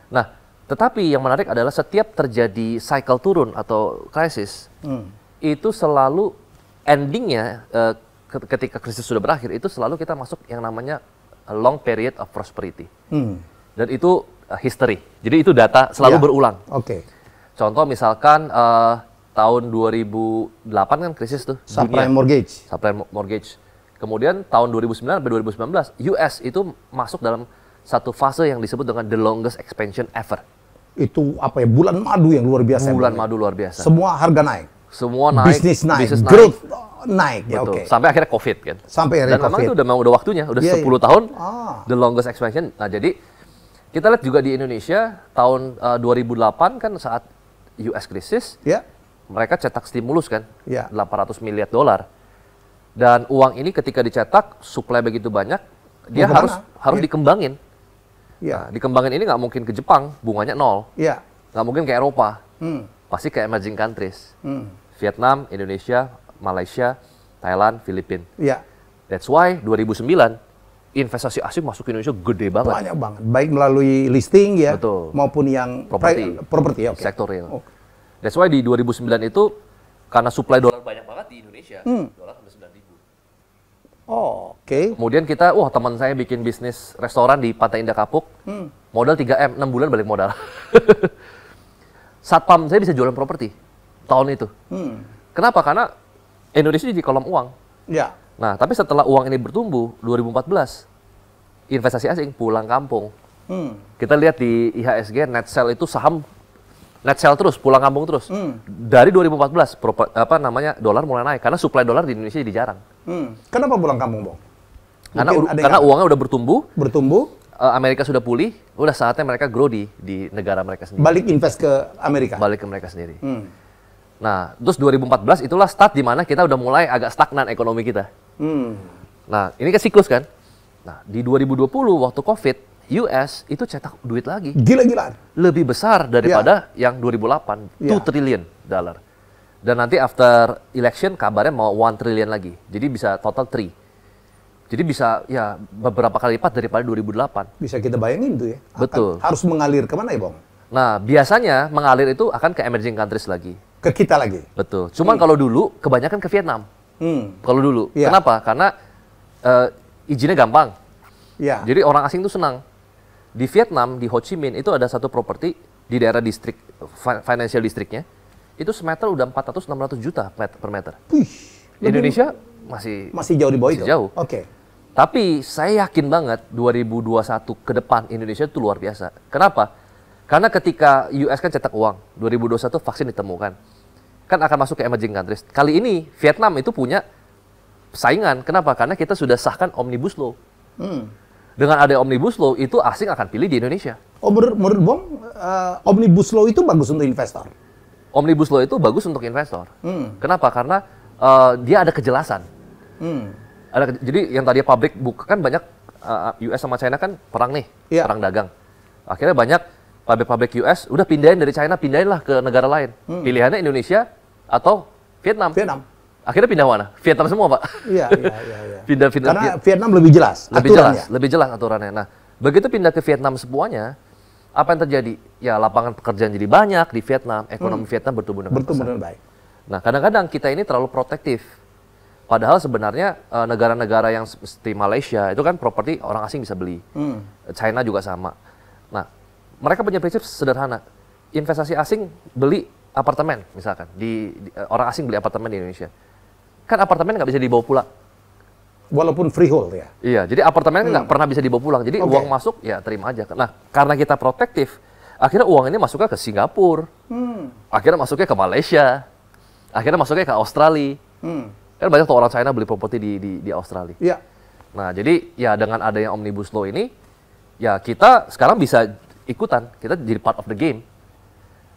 Nah, tetapi yang menarik adalah setiap terjadi cycle turun atau krisis, hmm. itu selalu endingnya uh, ketika krisis sudah berakhir itu selalu kita masuk yang namanya long period of prosperity. Hmm. Dan itu uh, history. Jadi itu data selalu yeah. berulang. Oke. Okay. Contoh misalkan uh, tahun 2008 kan krisis tuh subprime dunia. mortgage. Subprime mortgage. Kemudian tahun 2009 sampai 2019 US itu masuk dalam satu fase yang disebut dengan the longest expansion ever. Itu apa ya bulan madu yang luar biasa. Bulan madu luar biasa. Semua harga naik semua naik, bisnis naik, naik. growth naik. Ya, Betul. okay. Sampai akhirnya COVID kan. Sampai akhirnya Dan COVID. memang itu udah memang udah waktunya, udah yeah, 10 yeah. tahun ah. the longest expansion. Nah, jadi kita lihat juga di Indonesia tahun uh, eh, 2008 kan saat US krisis, yeah. mereka cetak stimulus kan, yeah. Ya. 800 miliar dolar. Dan uang ini ketika dicetak, suplai begitu banyak, dia Bagaimana? harus harus ya. dikembangin. Yeah. Nah, dikembangin ini nggak mungkin ke Jepang, bunganya nol. Yeah. Nggak mungkin ke Eropa. Hmm pasti ke emerging countries. Hmm. Vietnam, Indonesia, Malaysia, Thailand, Filipina. Yeah. That's why 2009 investasi asing masuk ke Indonesia gede banget. Banyak banget. Baik melalui listing ya Betul. maupun yang properti, property okay. sektor real. Oh. That's why di 2009 itu karena supply dolar banyak banget di Indonesia, hmm. dolar sampai 9 ribu. Oh, oke. Okay. Kemudian kita, wah teman saya bikin bisnis restoran di Pantai Indah Kapuk, hmm. modal 3M, 6 bulan balik modal. satpam saya bisa jualan properti tahun itu. Hmm. Kenapa? Karena Indonesia jadi kolom uang. Ya. Nah, tapi setelah uang ini bertumbuh 2014 investasi asing pulang kampung. Hmm. Kita lihat di IHSG net sell itu saham net sell terus pulang kampung terus. Hmm. Dari 2014 proper, apa namanya dolar mulai naik karena suplai dolar di Indonesia jadi jarang. Hmm. Kenapa pulang kampung, Bang? Karena, karena uangnya udah bertumbuh. Bertumbuh Eh, Amerika sudah pulih, udah saatnya mereka grow di di negara mereka sendiri. Balik invest ke Amerika. Balik ke mereka sendiri. Hmm. Nah, terus 2014 itulah start di mana kita udah mulai agak stagnan ekonomi kita. Hmm. Nah, ini kan siklus kan. Nah, di 2020 waktu Covid, US itu cetak duit lagi. Gila-gilaan. Lebih besar daripada yeah. yang 2008, yeah. 2 triliun dollar. Dan nanti after election kabarnya mau 1 triliun lagi. Jadi bisa total 3. Jadi bisa ya beberapa kali lipat daripada 2008. Bisa kita bayangin tuh ya. Akan, Betul. Harus mengalir kemana ya, Bang? Nah, biasanya mengalir itu akan ke emerging countries lagi. Ke kita lagi. Betul. Cuman hmm. kalau dulu kebanyakan ke Vietnam. Hmm. Kalau dulu. Ya. Kenapa? Karena uh, izinnya gampang. Ya. Jadi orang asing itu senang. Di Vietnam, di Ho Chi Minh itu ada satu properti di daerah distrik financial distriknya itu semeter udah 400 600 juta per meter. Wih, Indonesia masih masih jauh di bawah itu. Jauh. Oke. Okay. Tapi saya yakin banget 2021 ke depan Indonesia itu luar biasa. Kenapa? Karena ketika US kan cetak uang, 2021 vaksin ditemukan. Kan akan masuk ke emerging countries. Kali ini Vietnam itu punya saingan. Kenapa? Karena kita sudah sahkan Omnibus Law. Hmm. Dengan ada Omnibus Law itu asing akan pilih di Indonesia. Oh, menurut, menurut Bong, uh, eh, Omnibus Law itu bagus untuk investor? Omnibus Law itu bagus untuk investor. Hmm. Kenapa? Karena uh, dia ada kejelasan. Hmm ada, jadi yang tadi pabrik buka kan banyak uh, eh, US sama China kan perang nih, yeah. perang dagang. Akhirnya banyak pabrik-pabrik US udah pindahin dari China, pindahinlah ke negara lain. Hmm. Pilihannya Indonesia atau Vietnam. Vietnam. Akhirnya pindah mana? Vietnam semua, Pak. Iya, iya, iya. iya. pindah Vietnam. Karena Vietnam lebih jelas lebih aturannya. Jelas, lebih jelas aturannya. Nah, begitu pindah ke Vietnam semuanya, apa yang terjadi? Ya, lapangan pekerjaan jadi banyak di Vietnam, ekonomi hmm. Vietnam bertumbuh dengan Bertumbuh dengan baik. Nah, kadang-kadang kita ini terlalu protektif Padahal sebenarnya eh, negara-negara yang seperti Malaysia itu kan properti orang asing bisa beli. Hmm. China juga sama. Nah, mereka punya prinsip sederhana. Investasi asing beli apartemen misalkan di, di eh, orang asing beli apartemen di Indonesia. Kan apartemen nggak bisa dibawa pulang. Walaupun freehold ya. Iya, jadi apartemen nggak hmm. pernah bisa dibawa pulang. Jadi okay. uang masuk ya terima aja. Nah, karena kita protektif, akhirnya uang ini masuknya ke Singapura. Hmm. Akhirnya masuknya ke Malaysia. Akhirnya masuknya ke Australia. Hmm Kan banyak tuh orang China beli properti di, di, di Australia. Iya. Nah, jadi ya dengan adanya Omnibus Law ini, ya kita sekarang bisa ikutan. Kita jadi part of the game.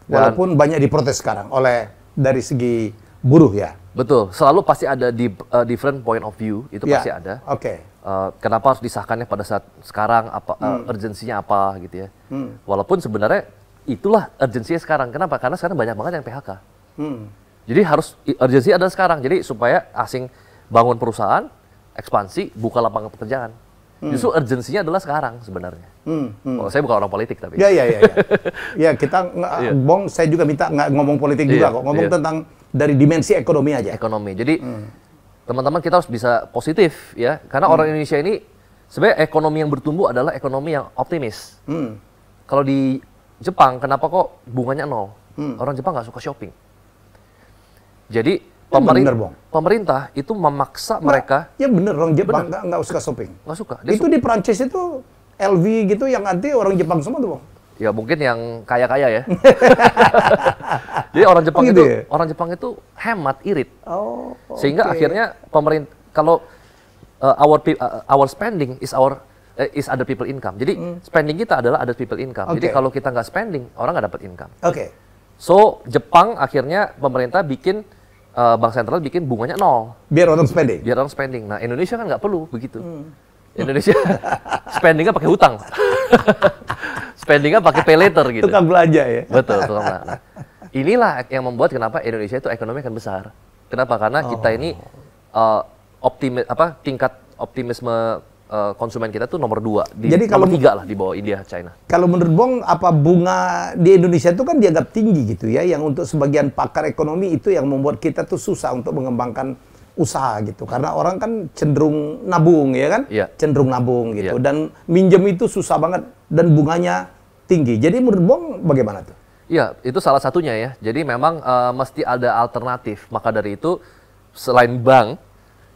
Dan, Walaupun banyak diprotes sekarang oleh dari segi buruh ya. Betul, selalu pasti ada di uh, different point of view, itu ya. pasti ada. Oke. Okay. Uh, eh, kenapa harus disahkannya pada saat sekarang apa eh, hmm. uh, urgensinya apa gitu ya. Hmm. Walaupun sebenarnya itulah urgensinya sekarang. Kenapa? Karena sekarang banyak banget yang PHK. Hmm. Jadi harus urgensi ada sekarang. Jadi supaya asing bangun perusahaan, ekspansi, buka lapangan pekerjaan. Hmm. Justru urgensinya adalah sekarang sebenarnya. Hmm, hmm. Oh, saya bukan orang politik tapi. Iya iya iya. Ya. ya, ya, ya. ya kita yeah. Bong saya juga minta nggak ngomong politik yeah, juga iya, kok. Ngomong yeah. tentang dari dimensi ekonomi aja. Ekonomi. Jadi hmm. teman-teman hmm. kita harus bisa positif ya. Karena hmm. orang Indonesia ini sebenarnya ekonomi yang bertumbuh adalah ekonomi yang optimis. Hmm. Kalau di Jepang kenapa kok bunganya nol? Hmm. Orang Jepang nggak suka shopping. Jadi pemerin bener, bong. pemerintah itu memaksa nah, mereka. Ya bener, orang Jepang nggak nggak suka shopping. Nggak suka. Dia itu suka. di Prancis itu LV gitu yang anti orang Jepang semua tuh bong. Ya mungkin yang kaya-kaya ya. Jadi orang Jepang oh, gitu itu ya? orang Jepang itu hemat irit. Oh. Sehingga akhirnya pemerintah kalau uh, our uh, our spending is our eh, is other people income. Jadi hmm. spending kita adalah other people income. Okay. Jadi kalau kita nggak spending, orang nggak dapat income. Oke. Okay. So Jepang akhirnya pemerintah bikin uh, bank sentral bikin bunganya nol. Biar orang spending. Biar orang spending. Nah Indonesia kan nggak perlu begitu. Hmm. Indonesia spendingnya pakai hutang. spendingnya pakai pay later gitu. Tukang belanja ya. Betul, tukang belanja. Nah, inilah yang membuat kenapa Indonesia itu ekonomi akan besar. Kenapa? Karena oh. kita ini uh, eh, optimis apa tingkat optimisme Eh, konsumen kita tuh nomor dua, di, Jadi kalau, tiga lah di bawah India, China. Kalau menurut Bong, apa bunga di Indonesia itu kan dianggap tinggi gitu ya, yang untuk sebagian pakar ekonomi itu yang membuat kita tuh susah untuk mengembangkan usaha gitu, karena orang kan cenderung nabung ya kan, yeah. cenderung nabung gitu, yeah. dan minjem itu susah banget dan bunganya tinggi. Jadi menurut Bong bagaimana tuh? Iya, itu salah satunya ya. Jadi memang uh, mesti ada alternatif. Maka dari itu selain bank,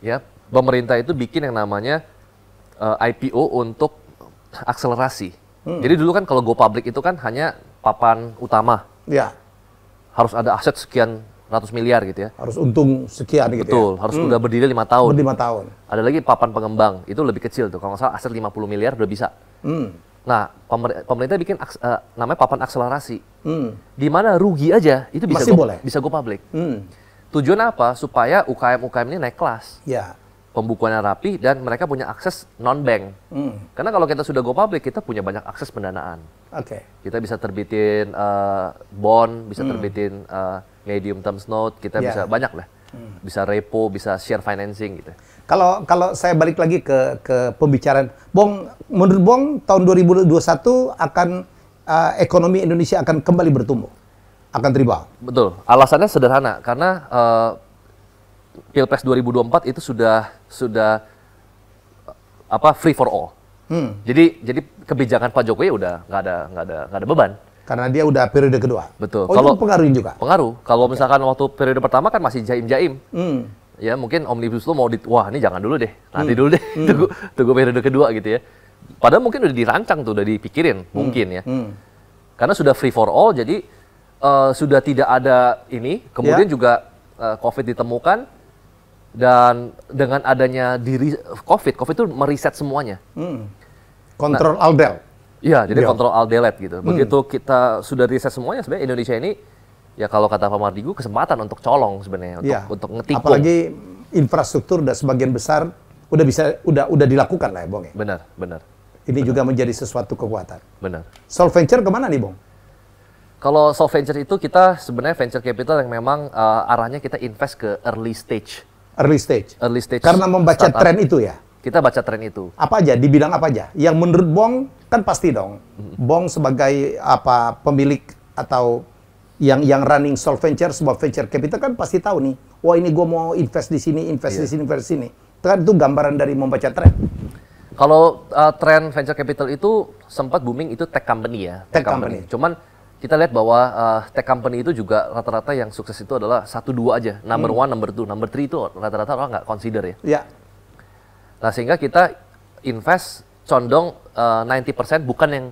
ya pemerintah itu bikin yang namanya uh, eh, IPO untuk akselerasi. Hmm. Jadi dulu kan kalau go public itu kan hanya papan utama. Ya. Harus ada aset sekian ratus miliar gitu ya. Harus untung sekian gitu ya. Betul, ya. harus hmm. udah berdiri lima tahun. Lima tahun. Ada lagi papan pengembang, itu lebih kecil tuh. Kalau nggak salah aset 50 miliar udah bisa. Hmm. Nah, pemerintah bikin uh, namanya papan akselerasi. Hmm. Di mana rugi aja itu bisa Masih go, boleh. bisa go public. Hmm. Tujuan apa? Supaya UKM-UKM ini naik kelas. Ya pembukuannya rapi dan mereka punya akses non bank. Hmm. Karena kalau kita sudah go public kita punya banyak akses pendanaan. Oke. Okay. Kita bisa terbitin uh, bond, bisa hmm. terbitin uh, medium term note, kita yeah. bisa banyak lah. Hmm. Bisa repo, bisa share financing gitu. Kalau kalau saya balik lagi ke ke pembicaraan Bong, menurut Bong tahun 2021 akan uh, ekonomi Indonesia akan kembali bertumbuh. Akan terima. Betul. Alasannya sederhana karena uh, Pilpres 2024 itu sudah sudah apa free for all. Hmm. Jadi jadi kebijakan Pak Jokowi udah nggak ada nggak ada nggak ada beban. Karena dia udah periode kedua. Betul. Oh, kalau pengaruhin juga. Pengaruh. Kalau okay. misalkan waktu periode pertama kan masih jaim-jaim. Hmm. Ya mungkin omnibus law mau di wah ini jangan dulu deh nanti hmm. dulu deh hmm. tunggu tunggu periode kedua gitu ya. Padahal mungkin udah dirancang tuh udah dipikirin hmm. mungkin ya. Hmm. Karena sudah free for all jadi uh, sudah tidak ada ini kemudian yeah. juga uh, COVID ditemukan dan dengan adanya diri COVID, COVID itu meriset semuanya. Hmm. Kontrol nah, Aldel. Iya, jadi kontrol yeah. aldelet gitu. Hmm. Begitu hmm. kita sudah riset semuanya, sebenarnya Indonesia ini ya kalau kata Pak Mardigu kesempatan untuk colong sebenarnya untuk, ya. untuk ngetik. Apalagi infrastruktur dan sebagian besar udah bisa udah udah dilakukan lah ya, Bong ya? Benar, benar. Ini benar. juga menjadi sesuatu kekuatan. Benar. Soul Venture kemana nih, Bong? Kalau Soul Venture itu kita sebenarnya venture capital yang memang uh, arahnya kita invest ke early stage Early stage. Early stage. Karena membaca tren itu ya. Kita baca tren itu. Apa aja? Di bidang apa aja? Yang menurut Bong kan pasti dong. hmm Bong sebagai apa pemilik atau yang yang running Soul Venture sebuah venture capital kan pasti tahu nih. Wah ini gue mau invest di sini, invest yeah. di iya. sini, invest di sini. Itu kan itu gambaran dari membaca tren. Kalau uh, tren venture capital itu sempat booming itu tech company ya. Tech, tech company. company. Cuman kita lihat bahwa uh, tech company itu juga rata-rata yang sukses itu adalah satu dua aja number hmm. one number two number three itu rata-rata orang nggak consider ya. ya nah sehingga kita invest condong uh, eh, 90% bukan yang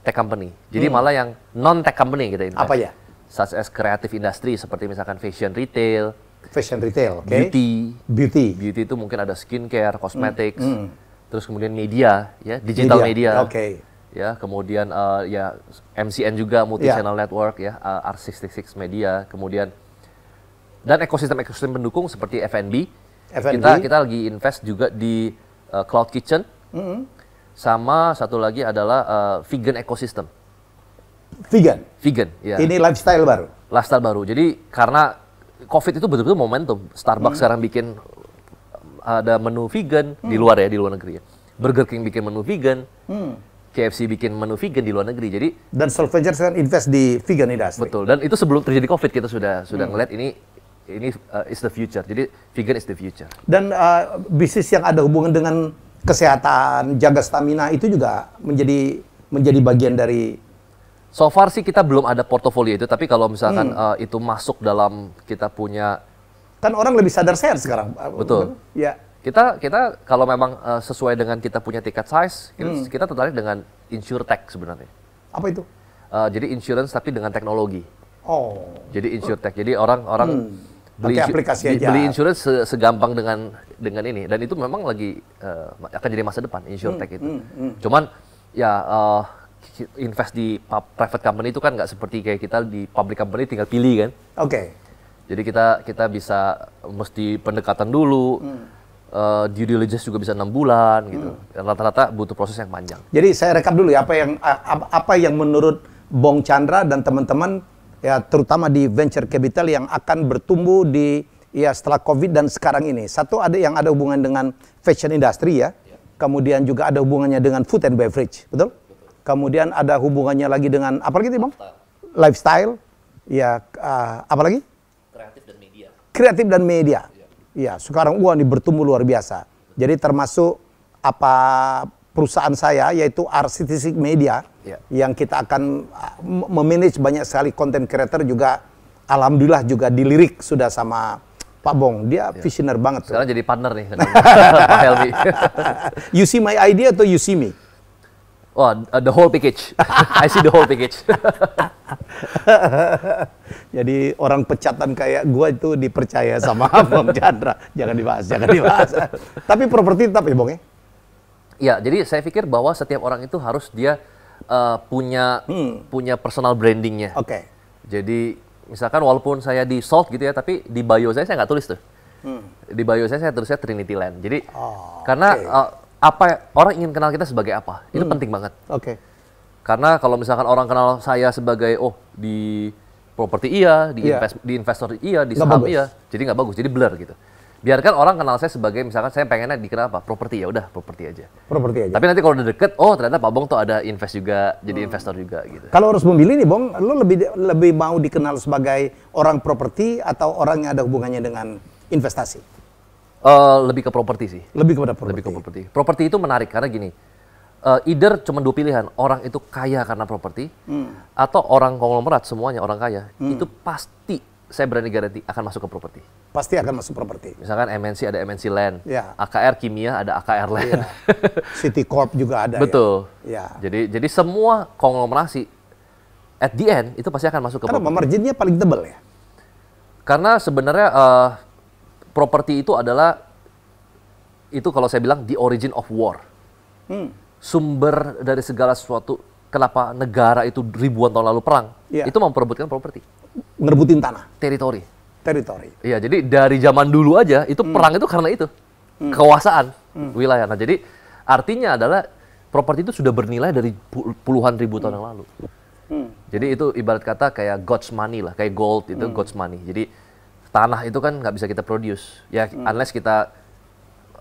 tech company jadi hmm. malah yang non tech company kita invest apa ya such as kreatif industri seperti misalkan fashion retail fashion retail okay. beauty beauty beauty itu mungkin ada skincare cosmetics hmm. Hmm. terus kemudian media ya digital media, media. oke okay ya kemudian uh, ya MCN juga multi ya. channel yeah. network ya uh, eh, R66 media kemudian dan ekosistem ekosistem pendukung seperti FNB kita kita lagi invest juga di uh, cloud kitchen mm -hmm. sama satu lagi adalah uh, vegan ekosistem vegan vegan ya ini lifestyle baru lifestyle baru jadi karena covid itu betul-betul momentum Starbucks mm sekarang bikin ada menu vegan hmm. di mm. luar ya di luar negeri ya. Burger King bikin menu vegan. Hmm. KFC bikin menu vegan di luar negeri. Jadi dan self venture kan invest di vegan industry. Betul. Dan itu sebelum terjadi Covid kita sudah sudah hmm. ini ini uh, is the future. Jadi vegan is the future. Dan uh, bisnis yang ada hubungan dengan kesehatan, jaga stamina itu juga menjadi menjadi bagian dari So far sih kita belum ada portofolio itu, tapi kalau misalkan hmm. uh, itu masuk dalam kita punya kan orang lebih sadar sehat sekarang. Betul. Ya kita kita kalau memang uh, sesuai dengan kita punya tiket size hmm. kita tertarik dengan insure tech sebenarnya apa itu uh, jadi insurance tapi dengan teknologi oh jadi insure tech. jadi orang orang hmm. beli Nanti aplikasi beli, aja. beli insurance se segampang dengan dengan ini dan itu memang lagi uh, akan jadi masa depan insurtech hmm. itu hmm. Hmm. cuman ya uh, invest di private company itu kan nggak seperti kayak kita di public company tinggal pilih kan oke okay. jadi kita kita bisa mesti pendekatan dulu hmm Uh, due diligence juga bisa enam bulan gitu. Hmm. dan Rata-rata butuh proses yang panjang. Jadi saya rekap dulu ya apa yang apa yang menurut Bong Chandra dan teman-teman ya terutama di venture capital yang akan bertumbuh di ya setelah Covid dan sekarang ini. Satu ada yang ada hubungan dengan fashion industry ya. ya. Kemudian juga ada hubungannya dengan food and beverage, betul? Kemudian ada hubungannya lagi dengan apa lagi Bang? Lifestyle. Ya, uh, apa lagi? Kreatif dan media. Kreatif dan media. Iya, sekarang uang ini bertumbuh luar biasa. Jadi termasuk apa perusahaan saya yaitu Arsitisik Media yeah. yang kita akan memanage banyak sekali konten creator juga alhamdulillah juga dilirik sudah sama Pak Bong. Dia yeah. visioner banget. Sekarang tuh. jadi partner nih Pak Helmi. you see my idea atau you see me? Oh, uh, the whole package. I see the whole package. Jadi orang pecatan kayak gua itu dipercaya sama Bang Chandra. Jangan dibahas, jangan dibahas. Tapi properti tetap ya, Bang ya? ya? jadi saya pikir bahwa setiap orang itu harus dia uh, punya hmm. punya personal brandingnya. Oke. Okay. Jadi misalkan walaupun saya di Salt gitu ya, tapi di bio saya saya nggak tulis tuh. Hmm. Di bio saya saya tulisnya Trinity Land. Jadi oh, karena okay. uh, apa orang ingin kenal kita sebagai apa itu hmm. penting banget oke okay. karena kalau misalkan orang kenal saya sebagai oh di properti iya di yeah. invest, di investor iya di saham iya jadi nggak bagus jadi blur gitu biarkan orang kenal saya sebagai misalkan saya pengennya dikenal apa properti ya udah properti aja properti aja tapi nanti kalau udah deket oh ternyata pak bong tuh ada invest juga jadi hmm. investor juga gitu kalau harus memilih nih bong lo lebih lebih mau dikenal sebagai orang properti atau orang yang ada hubungannya dengan investasi Uh, lebih ke properti sih. Lebih kepada properti. Lebih ke properti. Properti itu menarik karena gini, uh, either cuma dua pilihan, orang itu kaya karena properti, hmm. atau orang konglomerat semuanya orang kaya, hmm. itu pasti saya berani garanti akan masuk ke properti. Pasti akan masuk properti. Misalkan MNC ada MNC Land, ya. AKR Kimia ada AKR Land, ya. City Corp juga ada. Ya. Betul. Ya. ya. Jadi jadi semua konglomerasi at the end itu pasti akan masuk ke. Karena marginnya paling tebal ya. Karena sebenarnya uh, properti itu adalah itu kalau saya bilang the origin of war. Hmm. Sumber dari segala sesuatu kenapa negara itu ribuan tahun lalu perang yeah. itu memperebutkan properti. Ngerebutin tanah, teritori. Teritori. Iya, jadi dari zaman dulu aja itu hmm. perang itu karena itu. Hmm. Kekuasaan, hmm. wilayah. Nah, jadi artinya adalah properti itu sudah bernilai dari puluhan ribu tahun hmm. yang lalu. Hmm. Jadi itu ibarat kata kayak God's money lah, kayak gold itu hmm. God's money. Jadi tanah itu kan nggak bisa kita produce ya hmm. unless kita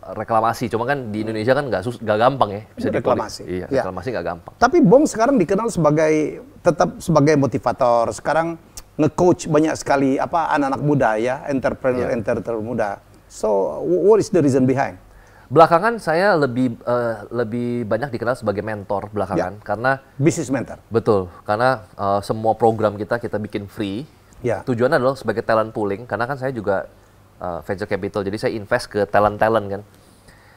reklamasi. Cuma kan di hmm. Indonesia kan nggak sus gak gampang ya bisa reklamasi. Iya, ya. reklamasi nggak gampang. Tapi Bong sekarang dikenal sebagai tetap sebagai motivator. Sekarang nge-coach banyak sekali apa anak-anak muda ya, entrepreneur yeah. entrepreneur muda. So what is the reason behind? Belakangan saya lebih uh, lebih banyak dikenal sebagai mentor belakangan yeah. karena business mentor. Betul, karena uh, semua program kita kita bikin free Ya. Tujuannya adalah sebagai talent pooling karena kan saya juga uh, venture capital jadi saya invest ke talent talent kan.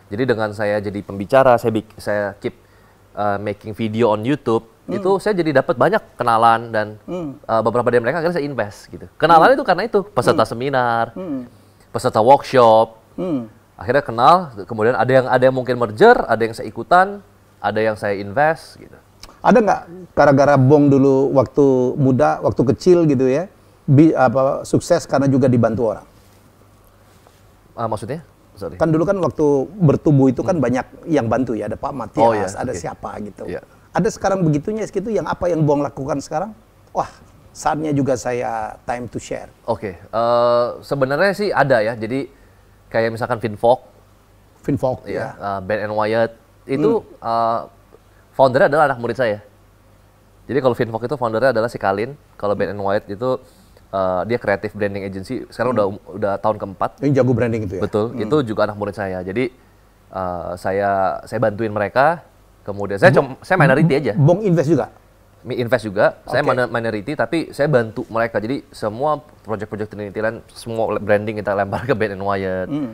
Jadi dengan saya jadi pembicara, saya bik saya keep uh, making video on YouTube hmm. itu saya jadi dapat banyak kenalan dan hmm. uh, beberapa dari mereka akhirnya saya invest gitu. Kenalan hmm. itu karena itu peserta hmm. seminar, hmm. peserta workshop, hmm. akhirnya kenal. Kemudian ada yang ada yang mungkin merger, ada yang saya ikutan, ada yang saya invest gitu. Ada nggak gara-gara bong dulu waktu muda, waktu kecil gitu ya? bi, apa, sukses karena juga dibantu orang. Uh, maksudnya? Sorry. Kan dulu kan waktu bertumbuh itu kan hmm. banyak yang bantu ya, ada Pak Matias, oh, yeah. ada okay. siapa gitu. Yeah. Ada sekarang begitunya segitu yang apa yang Bong lakukan sekarang? Wah, saatnya juga saya time to share. Oke, okay. uh, eh, sebenarnya sih ada ya. Jadi kayak misalkan Finfolk, Finfolk iya, ya, yeah. uh, Ben and Wyatt itu hmm. uh, foundernya adalah anak murid saya. Jadi kalau Finfolk itu foundernya adalah si Kalin, kalau Ben and Wyatt itu uh, dia kreatif branding agency sekarang hmm. udah um, udah tahun keempat yang jago branding itu ya betul hmm. itu juga anak murid saya jadi uh, saya saya bantuin mereka kemudian saya cuma saya minority aja bong invest juga invest juga okay. saya minority tapi saya bantu mereka jadi semua project-project Land semua branding kita lempar ke Ben Wyatt hmm.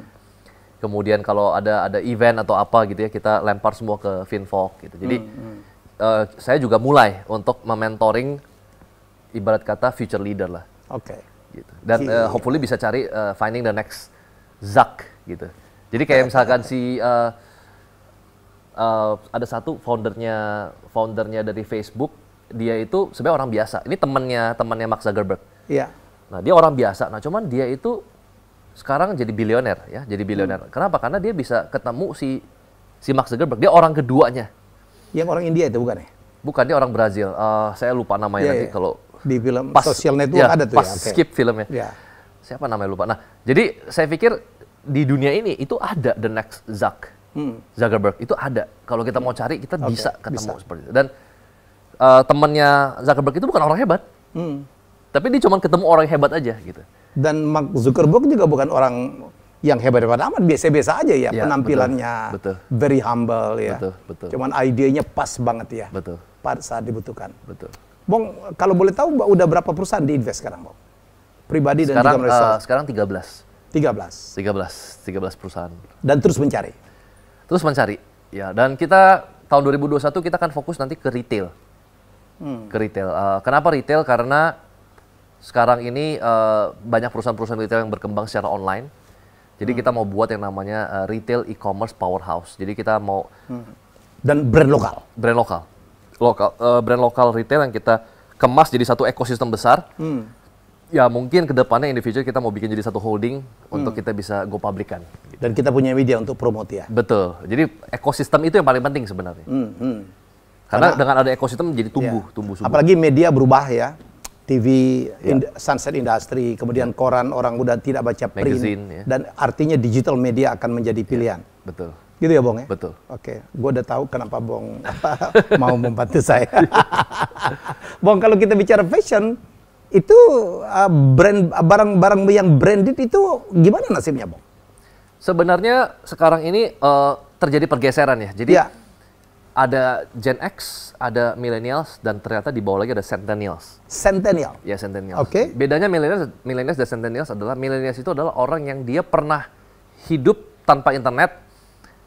kemudian kalau ada ada event atau apa gitu ya kita lempar semua ke Finfolk gitu jadi hmm. Uh, saya juga mulai untuk mementoring ibarat kata future leader lah Oke. Okay. Gitu. Dan si, uh, eh, hopefully bisa cari uh, finding the next Zack gitu. Jadi kayak misalkan si uh, uh, ada satu foundernya foundernya dari Facebook dia itu sebenarnya orang biasa. Ini temennya temannya Mark Zuckerberg. Iya. Yeah. Nah dia orang biasa. Nah cuman dia itu sekarang jadi bilioner ya, jadi bilioner. Hmm. Kenapa? Karena dia bisa ketemu si si Mark Zuckerberg. Dia orang keduanya. Yang orang India itu bukan ya? Bukan dia orang Brazil. Uh, saya lupa namanya yeah, nanti yeah. kalau di film pas, social network ya, ada tuh pas ya. Pas skip filmnya. Ya. Siapa namanya lupa. Nah, jadi saya pikir di dunia ini itu ada the next Zuck. Hmm. Zuckerberg itu ada. Kalau kita mau cari kita okay, bisa ketemu bisa. seperti itu. Dan uh, temannya Zuckerberg itu bukan orang hebat. Hmm. Tapi dia cuma ketemu orang hebat aja gitu. Dan Mark Zuckerberg juga bukan orang yang hebat-hebat amat, biasa-biasa aja ya, ya penampilannya. Betul, betul. Very humble ya. Betul, betul. Cuman idenya pas banget ya. Betul. Pada saat dibutuhkan. Betul. Bong, kalau boleh tahu udah berapa perusahaan diinvest sekarang, Bong? Pribadi dan sekarang, juga mereka. Uh, eh, sekarang 13. 13. 13, 13 perusahaan. Dan terus mencari. Terus mencari. Ya, dan kita tahun 2021 kita akan fokus nanti ke retail. Hmm. Ke retail. Uh, kenapa retail? Karena sekarang ini uh, banyak perusahaan-perusahaan retail yang berkembang secara online. Jadi hmm. kita mau buat yang namanya uh, retail e-commerce powerhouse. Jadi kita mau hmm. dan brand lokal. Brand lokal lokal uh, brand lokal retail yang kita kemas jadi satu ekosistem besar. Hmm. Ya mungkin kedepannya individual kita mau bikin jadi satu holding hmm. untuk kita bisa go publikan. Gitu. Dan kita punya media untuk promote ya. Betul. Jadi ekosistem itu yang paling penting sebenarnya. Hmm. Hmm. Karena, Karena dengan ada ekosistem jadi tumbuh, ya. tumbuh Apalagi media berubah ya. TV ya. in, sunset industry, kemudian ya. koran orang udah tidak baca print Magazine, ya. dan artinya digital media akan menjadi ya, pilihan. Ya. Betul. Gitu ya, Bong ya? Betul. Oke, gue udah tahu kenapa Bong mau membantu saya. bong, kalau kita bicara fashion, itu ah, brand ah, barang-barang yang branded itu gimana nasibnya, Bong? Sebenarnya sekarang ini uh, terjadi pergeseran ya. Jadi ya. ada Gen X, ada millennials, dan ternyata di bawah lagi ada centennials. Centennial. Ya centennials. Oke. Okay. Bedanya millennials, millennials dan centennials adalah millennials itu adalah orang yang dia pernah hidup tanpa internet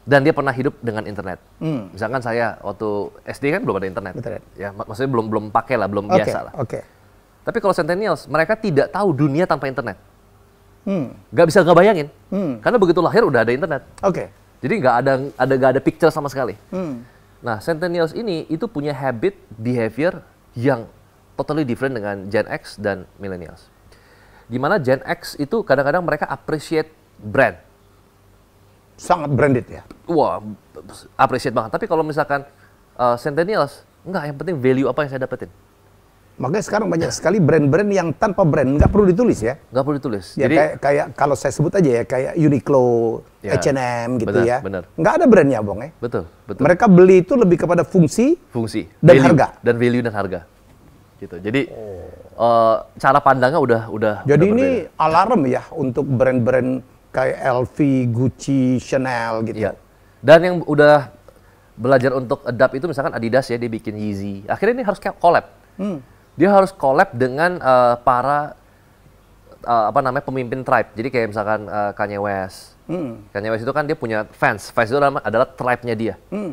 dan dia pernah hidup dengan internet. Hmm. Misalkan saya waktu SD kan belum ada internet. internet. Ya, mak maksudnya belum belum pakai lah, belum okay. biasa lah. Oke. Okay. Tapi kalau centennials, mereka tidak tahu dunia tanpa internet. Hmm. Gak bisa nggak bayangin, hmm. karena begitu lahir udah ada internet. Oke. Okay. Jadi nggak ada ada nggak ada picture sama sekali. Hmm. Nah, centennials ini itu punya habit behavior yang totally different dengan Gen X dan millennials. Gimana Gen X itu kadang-kadang mereka appreciate brand sangat branded ya. Wah, appreciate banget. Tapi kalau misalkan uh, Centennials, enggak, yang penting value apa yang saya dapetin. Makanya sekarang banyak sekali brand-brand yang tanpa brand nggak perlu ditulis ya. Nggak perlu ditulis. Ya, Jadi kayak, kayak kalau saya sebut aja ya kayak Uniqlo, ya, H&M gitu bener, ya. Benar. Nggak ada brandnya bong ya. Eh? Betul, betul. Mereka beli itu lebih kepada fungsi, fungsi dan value, harga dan value dan harga. Gitu. Jadi oh. uh, cara pandangnya udah udah. Jadi udah ini alarm ya untuk brand-brand kayak LV, Gucci, Chanel gitu. Ya. Dan yang udah belajar untuk adapt itu misalkan Adidas ya dia bikin Yeezy. Akhirnya ini harus collab. Hmm. Dia harus collab dengan uh, para uh, apa namanya pemimpin tribe. Jadi kayak misalkan uh, Kanye West. Hmm. Kanye West itu kan dia punya fans. Fans itu adalah, adalah tribe-nya dia. Hmm.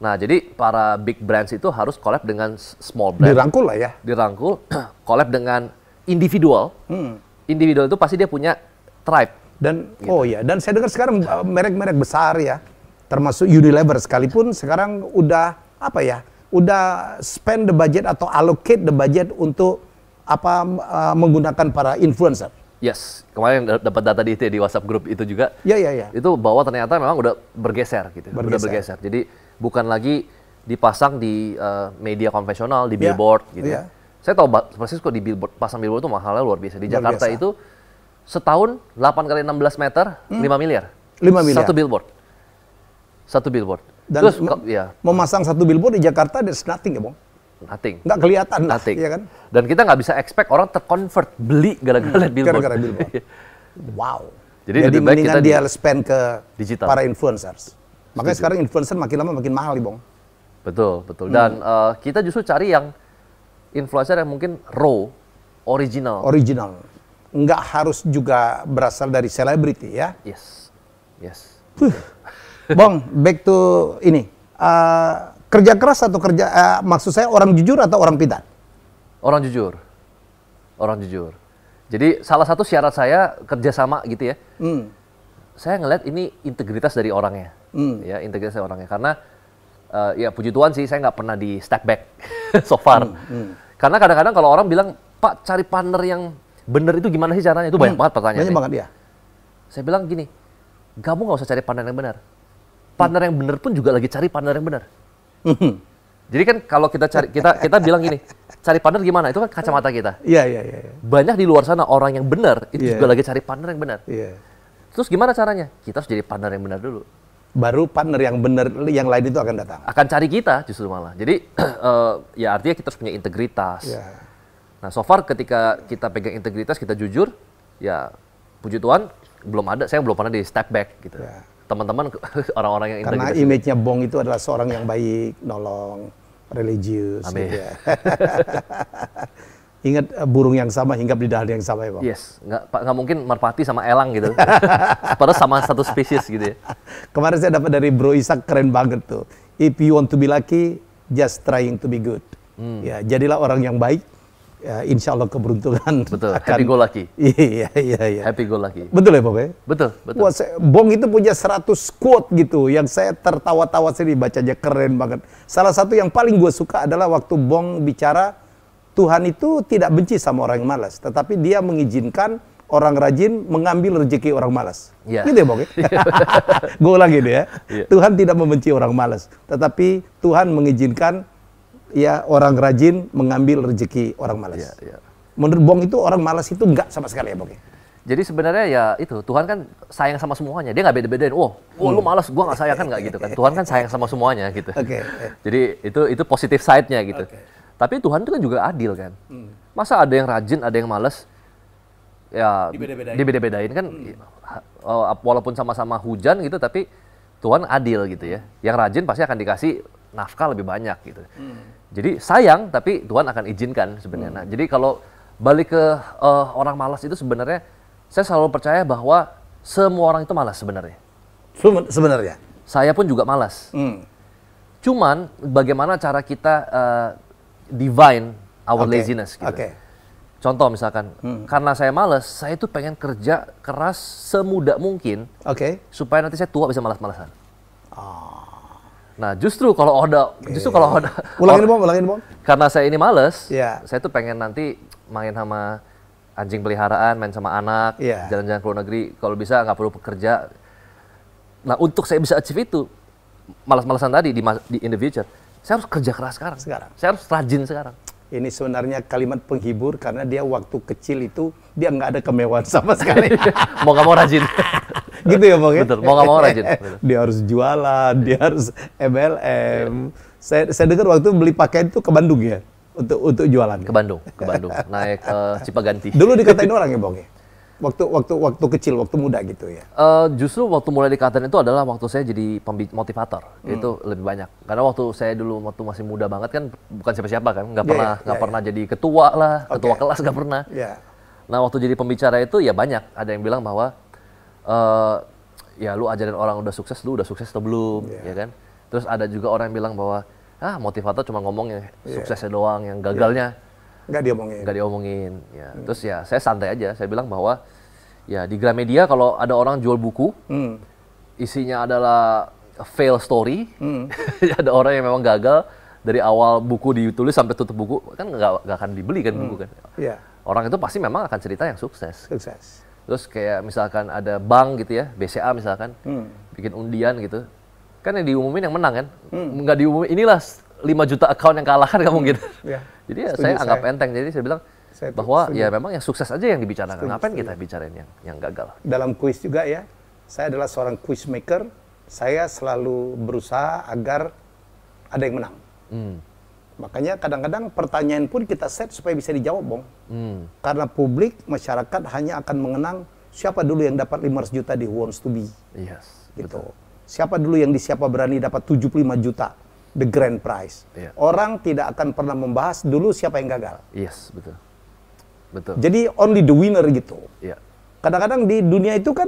Nah, jadi para big brands itu harus collab dengan small brand. Dirangkul lah ya. Dirangkul, collab dengan individual. Hmm. Individual itu pasti dia punya tribe dan gitu. oh ya, dan saya dengar sekarang eh, merek-merek besar ya, termasuk Unilever sekalipun sekarang udah apa ya, udah spend the budget atau allocate the budget untuk apa uh, menggunakan para influencer. Yes, kemarin dapat data di di WhatsApp grup itu juga. Iya iya iya. Itu bahwa ternyata memang udah bergeser gitu, bergeser. udah bergeser. Jadi bukan lagi dipasang di uh, media konvensional, di yeah. billboard gitu. Yeah. Ya. Saya tahu persis kok di billboard, pasang billboard itu mahalnya luar biasa. Di luar Jakarta biasa. itu setahun 8 kali 16 meter hmm. 5 miliar. 5 miliar. Satu billboard. Satu billboard. Dan Terus mem ya. memasang satu billboard di Jakarta there's nothing ya, Bang. Nothing. Nggak kelihatan nothing. Lah, ya kan? Dan kita nggak bisa expect orang terconvert beli gara-gara hmm, billboard. Gara-gara billboard. Iya. wow. Jadi, Jadi lebih baik kita dia spend ke digital. para influencers. Makanya sekarang influencer makin lama makin mahal nih, Bong. Betul, betul. Dan uh, kita justru cari yang influencer yang mungkin raw, original. Original nggak harus juga berasal dari selebriti ya. Yes, yes. Huh. Bong, back to ini. Uh, kerja keras atau kerja, uh, maksud saya orang jujur atau orang pintar? Orang jujur. Orang jujur. Jadi salah satu syarat saya kerjasama gitu ya. Hmm. Saya ngeliat ini integritas dari orangnya. Hmm. Ya, integritas dari orangnya. Karena uh, ya puji Tuhan sih saya nggak pernah di step back so far. Hmm. Hmm. Karena kadang-kadang kalau orang bilang, Pak cari partner yang bener itu gimana sih caranya? Itu banyak hmm. banget pertanyaan. Banyak banget ya. Saya bilang gini, kamu nggak usah cari partner yang benar. Partner hmm. yang benar pun juga lagi cari partner yang benar. Hmm. Jadi kan kalau kita cari kita kita bilang gini, cari partner gimana? Itu kan kacamata kita. Iya iya iya. iya. Banyak di luar sana orang yang benar itu yeah. juga lagi cari partner yang benar. Iya. Yeah. Terus gimana caranya? Kita harus jadi partner yang benar dulu. Baru partner yang benar yang lain itu akan datang. Akan cari kita justru malah. Jadi eh, ya artinya kita harus punya integritas. Yeah Nah, so far ketika kita pegang integritas, kita jujur, ya puji Tuhan belum ada, saya belum pernah di step back gitu. Ya. Teman-teman orang-orang yang integritas. Karena image-nya Bong itu adalah seorang yang baik, nolong, religius. Gitu Amin. Gitu ya. Ingat eh, burung yang sama hinggap di dahan yang sama ya Pak? Yes, nggak, nggak mungkin merpati sama elang gitu. Padahal sama satu spesies gitu ya. Kemarin saya dapat dari Bro Isak keren banget tuh. If you want to be lucky, just trying to be good. Hmm. Ya, jadilah orang yang baik, ya, insya Allah keberuntungan. Betul. Akan, happy go lucky. Iya, iya, iya, iya. Happy go lucky. Betul ya, Bapak? Ya? Betul, betul. Wah, saya, Bong itu punya 100 quote gitu yang saya tertawa-tawa sendiri bacanya keren banget. Salah satu yang paling gue suka adalah waktu Bong bicara Tuhan itu tidak benci sama orang yang malas, tetapi dia mengizinkan orang rajin mengambil rezeki orang malas. Yeah. Gitu ya, Bong? gue ya? lagi iya. deh. ya. Yeah. Tuhan tidak membenci orang malas, tetapi Tuhan mengizinkan ya orang rajin mengambil rezeki orang malas. Ya, ya. Menurut Bong itu orang malas itu enggak sama sekali ya Bong Jadi sebenarnya ya itu Tuhan kan sayang sama semuanya. Dia nggak beda-bedain. oh, oh hmm. lu malas, gua nggak sayang kan nggak gitu kan. Tuhan kan sayang sama semuanya gitu. Oke. Okay. Jadi itu itu positif side-nya gitu. Okay. Tapi Tuhan itu kan juga adil kan. Hmm. Masa ada yang rajin, ada yang malas? Ya dibeda beda dibeda-bedain kan hmm. Ya, eh, walaupun sama-sama hujan gitu tapi Tuhan adil gitu ya. Yang rajin pasti akan dikasih nafkah lebih banyak gitu. Hmm. Jadi sayang, tapi Tuhan akan izinkan sebenarnya. Nah, hmm. Nah, jadi kalau balik ke uh, orang malas itu sebenarnya, saya selalu percaya bahwa semua orang itu malas sebenarnya. Sebenarnya. Saya pun juga malas. Hmm. Cuman bagaimana cara kita uh, divine our okay. laziness gitu. Okay. Contoh misalkan, hmm. karena saya malas, saya itu pengen kerja keras semudah mungkin. Okay. Supaya nanti saya tua bisa malas-malasan. Oh. Nah, justru kalau ada okay. justru kalau ada ulangin bom, ulangin bom. Karena saya ini males, yeah. saya tuh pengen nanti main sama anjing peliharaan, main sama anak, jalan iya. jalan-jalan ke luar negeri, kalau bisa nggak perlu pekerja. Nah, untuk saya bisa achieve itu, malas-malasan tadi di, di in the future, saya harus kerja keras sekarang. Sekarang. Saya harus rajin sekarang. Ini sebenarnya kalimat penghibur karena dia waktu kecil itu dia nggak ada kemewahan sama sekali. mau nggak mau rajin. gitu ya bang ya? Betul, mau gak mau rajin. dia harus jualan, dia harus MLM. Iya. Saya, saya dengar waktu beli pakaian itu ke Bandung ya? Untuk untuk jualan. Ke Bandung, ke Bandung. Naik ke uh, Cipaganti. Dulu dikatain orang ya bang ya? Waktu waktu waktu kecil, waktu muda gitu ya? Uh, justru waktu mulai dikatain itu adalah waktu saya jadi motivator. Hmm. Itu lebih banyak. Karena waktu saya dulu waktu masih muda banget kan bukan siapa-siapa kan, nggak iya, pernah iya, nggak yeah, yeah, pernah jadi ketua lah, okay. ketua kelas nggak pernah. Yeah. Nah waktu jadi pembicara itu ya banyak. Ada yang bilang bahwa uh, ya lu ajarin orang udah sukses, lu udah sukses atau belum, yeah. ya kan? Terus ada juga orang yang bilang bahwa ah motivator cuma ngomong yeah. Iya. suksesnya doang, yang gagalnya yeah. nggak diomongin. Nggak diomongin. Ya. Hmm. Terus ya saya santai aja, saya bilang bahwa ya di Gramedia kalau ada orang jual buku, hmm. isinya adalah fail story, hmm. Ya, ada orang yang memang gagal dari awal buku ditulis sampai tutup buku kan nggak akan dibeli kan hmm. buku kan. Yeah. Orang itu pasti memang akan cerita yang sukses. Sukses terus kayak misalkan ada bank gitu ya BCA misalkan hmm. bikin undian gitu kan yang diumumin yang menang kan hmm. nggak diumumin inilah 5 juta account yang kalah kan hmm. gitu ya. jadi ya, saya anggap saya. enteng jadi saya bilang saya bahwa ya setuju. ya memang yang sukses aja yang dibicarakan setuju, ngapain setuju. kita bicarain yang yang gagal dalam kuis juga ya saya adalah seorang quiz maker saya selalu berusaha agar ada yang menang hmm. Makanya kadang-kadang pertanyaan pun kita set supaya bisa dijawab, Bong. Hmm. Karena publik, masyarakat hanya akan mengenang siapa dulu yang dapat 500 juta di Wants To Be. Yes. Gitu. Siapa dulu yang di siapa berani dapat 75 juta the grand prize. Yeah. Orang tidak akan pernah membahas dulu siapa yang gagal. Yes, betul. Betul. Jadi only the winner gitu. kadang iya. Kadang-kadang di dunia itu kan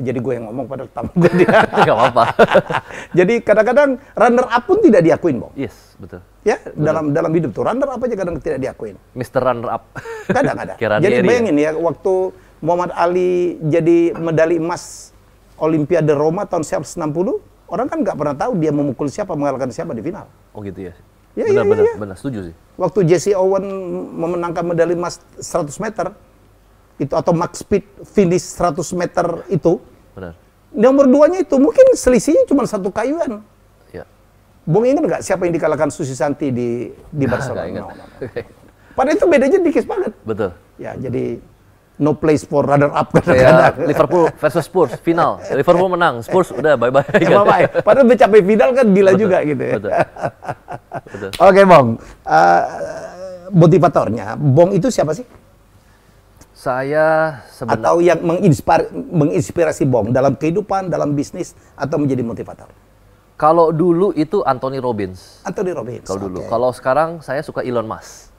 jadi gue yang ngomong pada tamu gue dia. Gak apa-apa. jadi kadang-kadang runner up pun tidak diakuin, Bang. Yes, betul. Ya, betul. dalam dalam hidup tuh runner up aja kadang tidak diakuin. Mister runner up. Kadang ada. jadi ya. bayangin ya waktu Muhammad Ali jadi medali emas Olimpiade Roma tahun 1960, orang kan nggak pernah tahu dia memukul siapa, mengalahkan siapa di final. Oh gitu ya. Ya, benar, ya, benar, ya. ya. benar, setuju sih. Waktu Jesse Owen memenangkan medali emas 100 meter, itu atau max speed finish 100 meter itu. Benar. Nomor duanya itu mungkin selisihnya cuma satu kayuan. Ya. Bung ingat nggak siapa yang dikalahkan Susi Santi di di Barcelona? Nah, no, no, no. Padahal itu bedanya dikis banget. Betul. Ya, jadi no place for runner up kadang-kadang. Ya, Liverpool versus Spurs final. Liverpool menang, Spurs udah bye-bye. Ya, kan? bye-bye. Padahal udah capai final kan gila betul, juga gitu ya. Betul. betul. Oke, okay, Bong. Uh, eh, motivatornya, Bong itu siapa sih? Saya atau yang menginspirasi, menginspirasi Bong dalam kehidupan, dalam bisnis atau menjadi motivator. Kalau dulu itu Anthony Robbins. Anthony Robbins. Kalau okay. dulu. Kalau sekarang saya suka Elon Musk.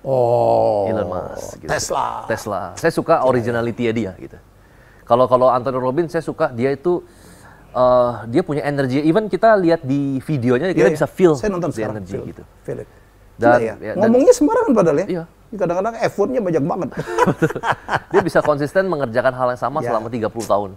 Oh. Elon Musk. Gitu. Tesla. Tesla. Saya suka originality dia gitu. Kalau kalau Anthony Robbins saya suka dia itu uh, dia punya energi. Even kita lihat di videonya iya, kita yeah. bisa feel saya nonton energi feel, gitu. Feel it. Dan, ya? ya, dan ngomongnya sembarangan padahal ya. Iya. Kadang-kadang effortnya banyak banget. Dia bisa konsisten mengerjakan hal yang sama ya. selama 30 tahun.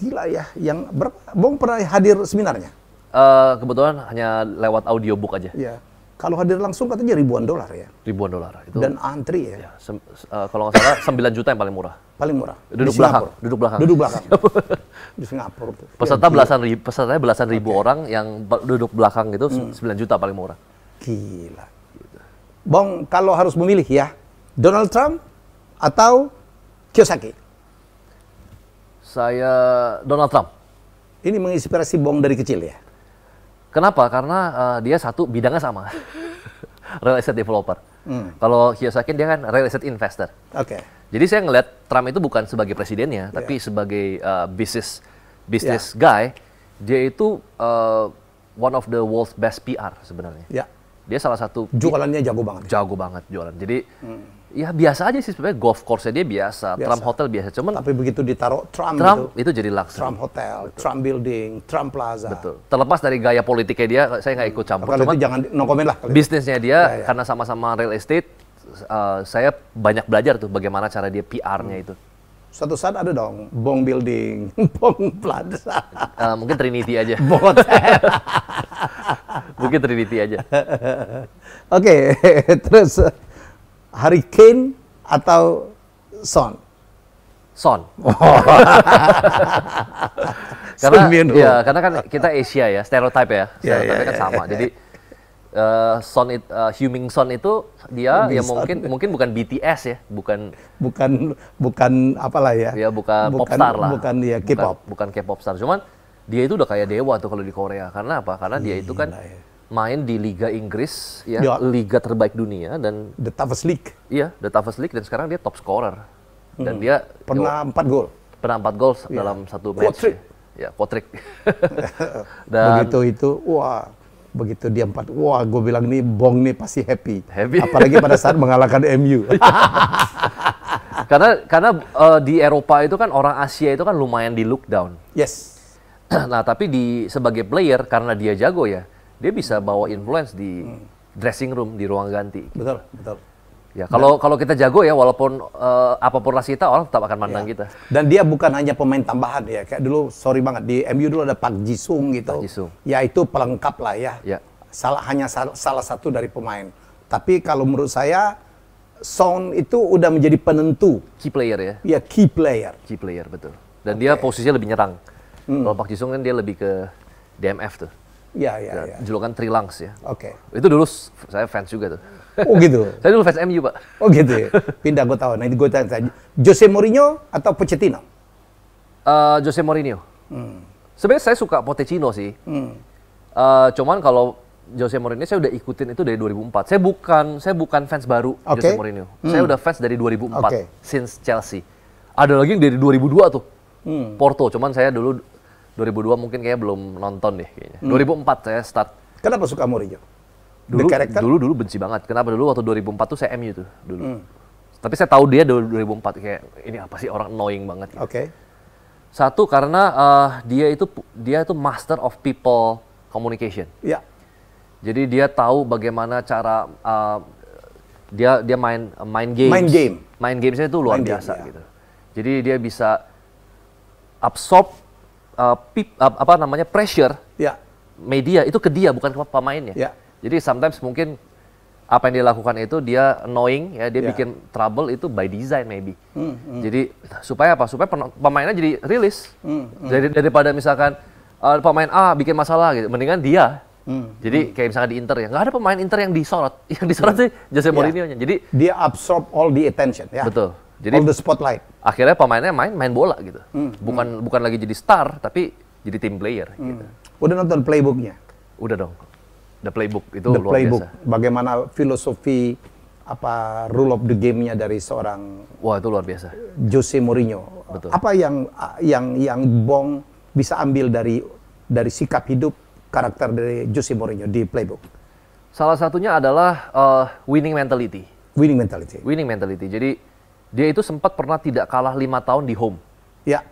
Gila ya, yang Bong pernah hadir seminarnya? Uh, kebetulan hanya lewat audiobook aja. Ya. Kalau hadir langsung katanya ribuan dolar ya. Ribuan dolar itu. Dan antri ya. ya uh, kalau nggak salah 9 juta yang paling murah. Paling murah. Duduk belakang. Duduk belakang. Duduk belakang. Di Singapura tuh. Ya, Peserta ya, belasan ribu, pesertanya belasan okay. ribu orang yang duduk belakang itu hmm. juta paling murah. Gila. Bong, kalau harus memilih ya, Donald Trump atau Kiyosaki? Saya Donald Trump. Ini menginspirasi Bong dari kecil ya? Kenapa? Karena uh, dia satu bidangnya sama, real estate developer. Hmm. Kalau Kiyosaki dia kan real estate investor. Oke. Okay. Jadi saya ngeliat Trump itu bukan sebagai presidennya, yeah. tapi sebagai uh, business business yeah. guy. Dia itu uh, one of the world's best PR sebenarnya. Yeah dia salah satu jualannya jago banget ya? jago banget jualan jadi hmm. ya biasa aja sih sebenarnya golf course dia biasa, biasa. Trump Hotel biasa cuman tapi begitu ditaruh Trump, Trump itu, itu jadi luxury Trump Hotel betul. Trump Building Trump Plaza betul terlepas dari gaya politiknya dia saya nggak ikut campur cuman itu jangan no comment lah bisnisnya dia ya, ya. karena sama-sama real estate uh, saya banyak belajar tuh bagaimana cara dia PR-nya hmm. itu Suatu saat ada dong, Bong Building, Bong Plaza. Uh, mungkin Trinity aja. Bong Hotel. Bukit Trinity aja. Oke, okay, terus Harry Kane atau Son? Son. Oh. karena ya, karena kan kita Asia ya, stereotype ya. Iya, iya, stereotype yeah, yeah, kan yeah, sama. Yeah, Jadi uh, eh, Son it, uh, Huming Son itu dia Huming ya mungkin mungkin bukan BTS ya, bukan bukan bukan apalah ya. Ya bukan, bukan popstar lah. Bukan ya K-pop. Bukan, bukan K-pop star. Cuman dia itu udah kayak dewa tuh kalau di Korea. Karena apa? Karena dia itu kan ya. main di Liga Inggris ya, ya. liga terbaik dunia dan the toughest league. Iya, the toughest league dan sekarang dia top scorer. Dan hmm. dia pernah empat gol. Pernah empat gol ya. dalam satu match. Quatric. Ya, quatric. dan begitu itu wah begitu dia empat wah gue bilang nih bong nih pasti happy happy apalagi pada saat mengalahkan MU karena karena uh, di Eropa itu kan orang Asia itu kan lumayan di look down yes nah tapi di sebagai player karena dia jago ya dia bisa bawa influence di hmm. dressing room di ruang ganti betul betul Ya, kalau kalau kita jago ya, walaupun uh, apapun ras kita, orang tetap akan mandang ya. kita. Dan dia bukan hanya pemain tambahan ya, kayak dulu sorry banget di MU dulu ada Pak Jisung gitu. Pak Jisung. Ya itu pelengkap lah ya. ya. Salah hanya sal salah satu dari pemain. Tapi kalau menurut saya, Sound itu udah menjadi penentu. Key player ya. ya key player. Key player betul. Dan okay. dia posisinya lebih nyerang. Hmm. Kalau Pak Jisung kan dia lebih ke DMF tuh. Iya, iya, ya. Julukan Lungs ya. Oke. Okay. Itu dulu saya fans juga tuh. Oh gitu. saya dulu fans MU, Pak. Oh gitu ya. Pindah gue tahu. Nah, gue tanya Jose Mourinho atau Pochettino? Uh, Jose Mourinho. Hmm. Sebenarnya saya suka Pochettino sih. Hmm. Uh, cuman kalau Jose Mourinho saya udah ikutin itu dari 2004. Saya bukan saya bukan fans baru okay. Jose Mourinho. Hmm. Saya udah fans dari 2004 okay. since Chelsea. Ada lagi yang dari 2002 tuh. Hmm. Porto, cuman saya dulu 2002 mungkin kayaknya belum nonton deh kayaknya. Hmm. 2004 saya start. Kenapa suka Mourinho? Dulu, dulu dulu benci banget. Kenapa dulu waktu 2004 tuh saya MU tuh dulu. Hmm. Tapi saya tahu dia 2004 kayak ini apa sih orang annoying banget. Gitu. Oke. Okay. Satu karena uh, dia itu dia itu master of people communication. Iya. Yeah. Jadi dia tahu bagaimana cara uh, dia dia main main game. Main game. Main gamesnya itu luar main biasa game, ya. gitu. Jadi dia bisa absorb Eh, pip, uh, eh, apa namanya pressure ya. media itu ke dia bukan ke pemainnya. Ya. Jadi sometimes mungkin apa yang dilakukan itu dia annoying ya dia yeah. bikin trouble itu by design maybe mm, mm. jadi supaya apa supaya pemainnya jadi rilis mm, mm. jadi daripada misalkan uh, pemain A bikin masalah gitu mendingan dia mm, jadi mm. kayak misalkan di Inter ya nggak ada pemain Inter yang disorot yang disorot mm. sih Jose ya. Mourinho nya jadi dia absorb all the attention ya betul jadi on the spotlight. Akhirnya pemainnya main main bola gitu. Hmm. Bukan hmm. bukan lagi jadi star tapi jadi team player hmm. gitu. Udah nonton playbooknya? Udah dong. The playbook itu the luar playbook. biasa. Bagaimana filosofi apa rule of the game-nya dari seorang Wah, itu luar biasa. Jose Mourinho. Betul. Apa yang yang yang Bong bisa ambil dari dari sikap hidup karakter dari Jose Mourinho di playbook? Salah satunya adalah uh, winning mentality. Winning mentality. Winning mentality. Jadi dia itu sempat pernah tidak kalah lima tahun di home. Ya.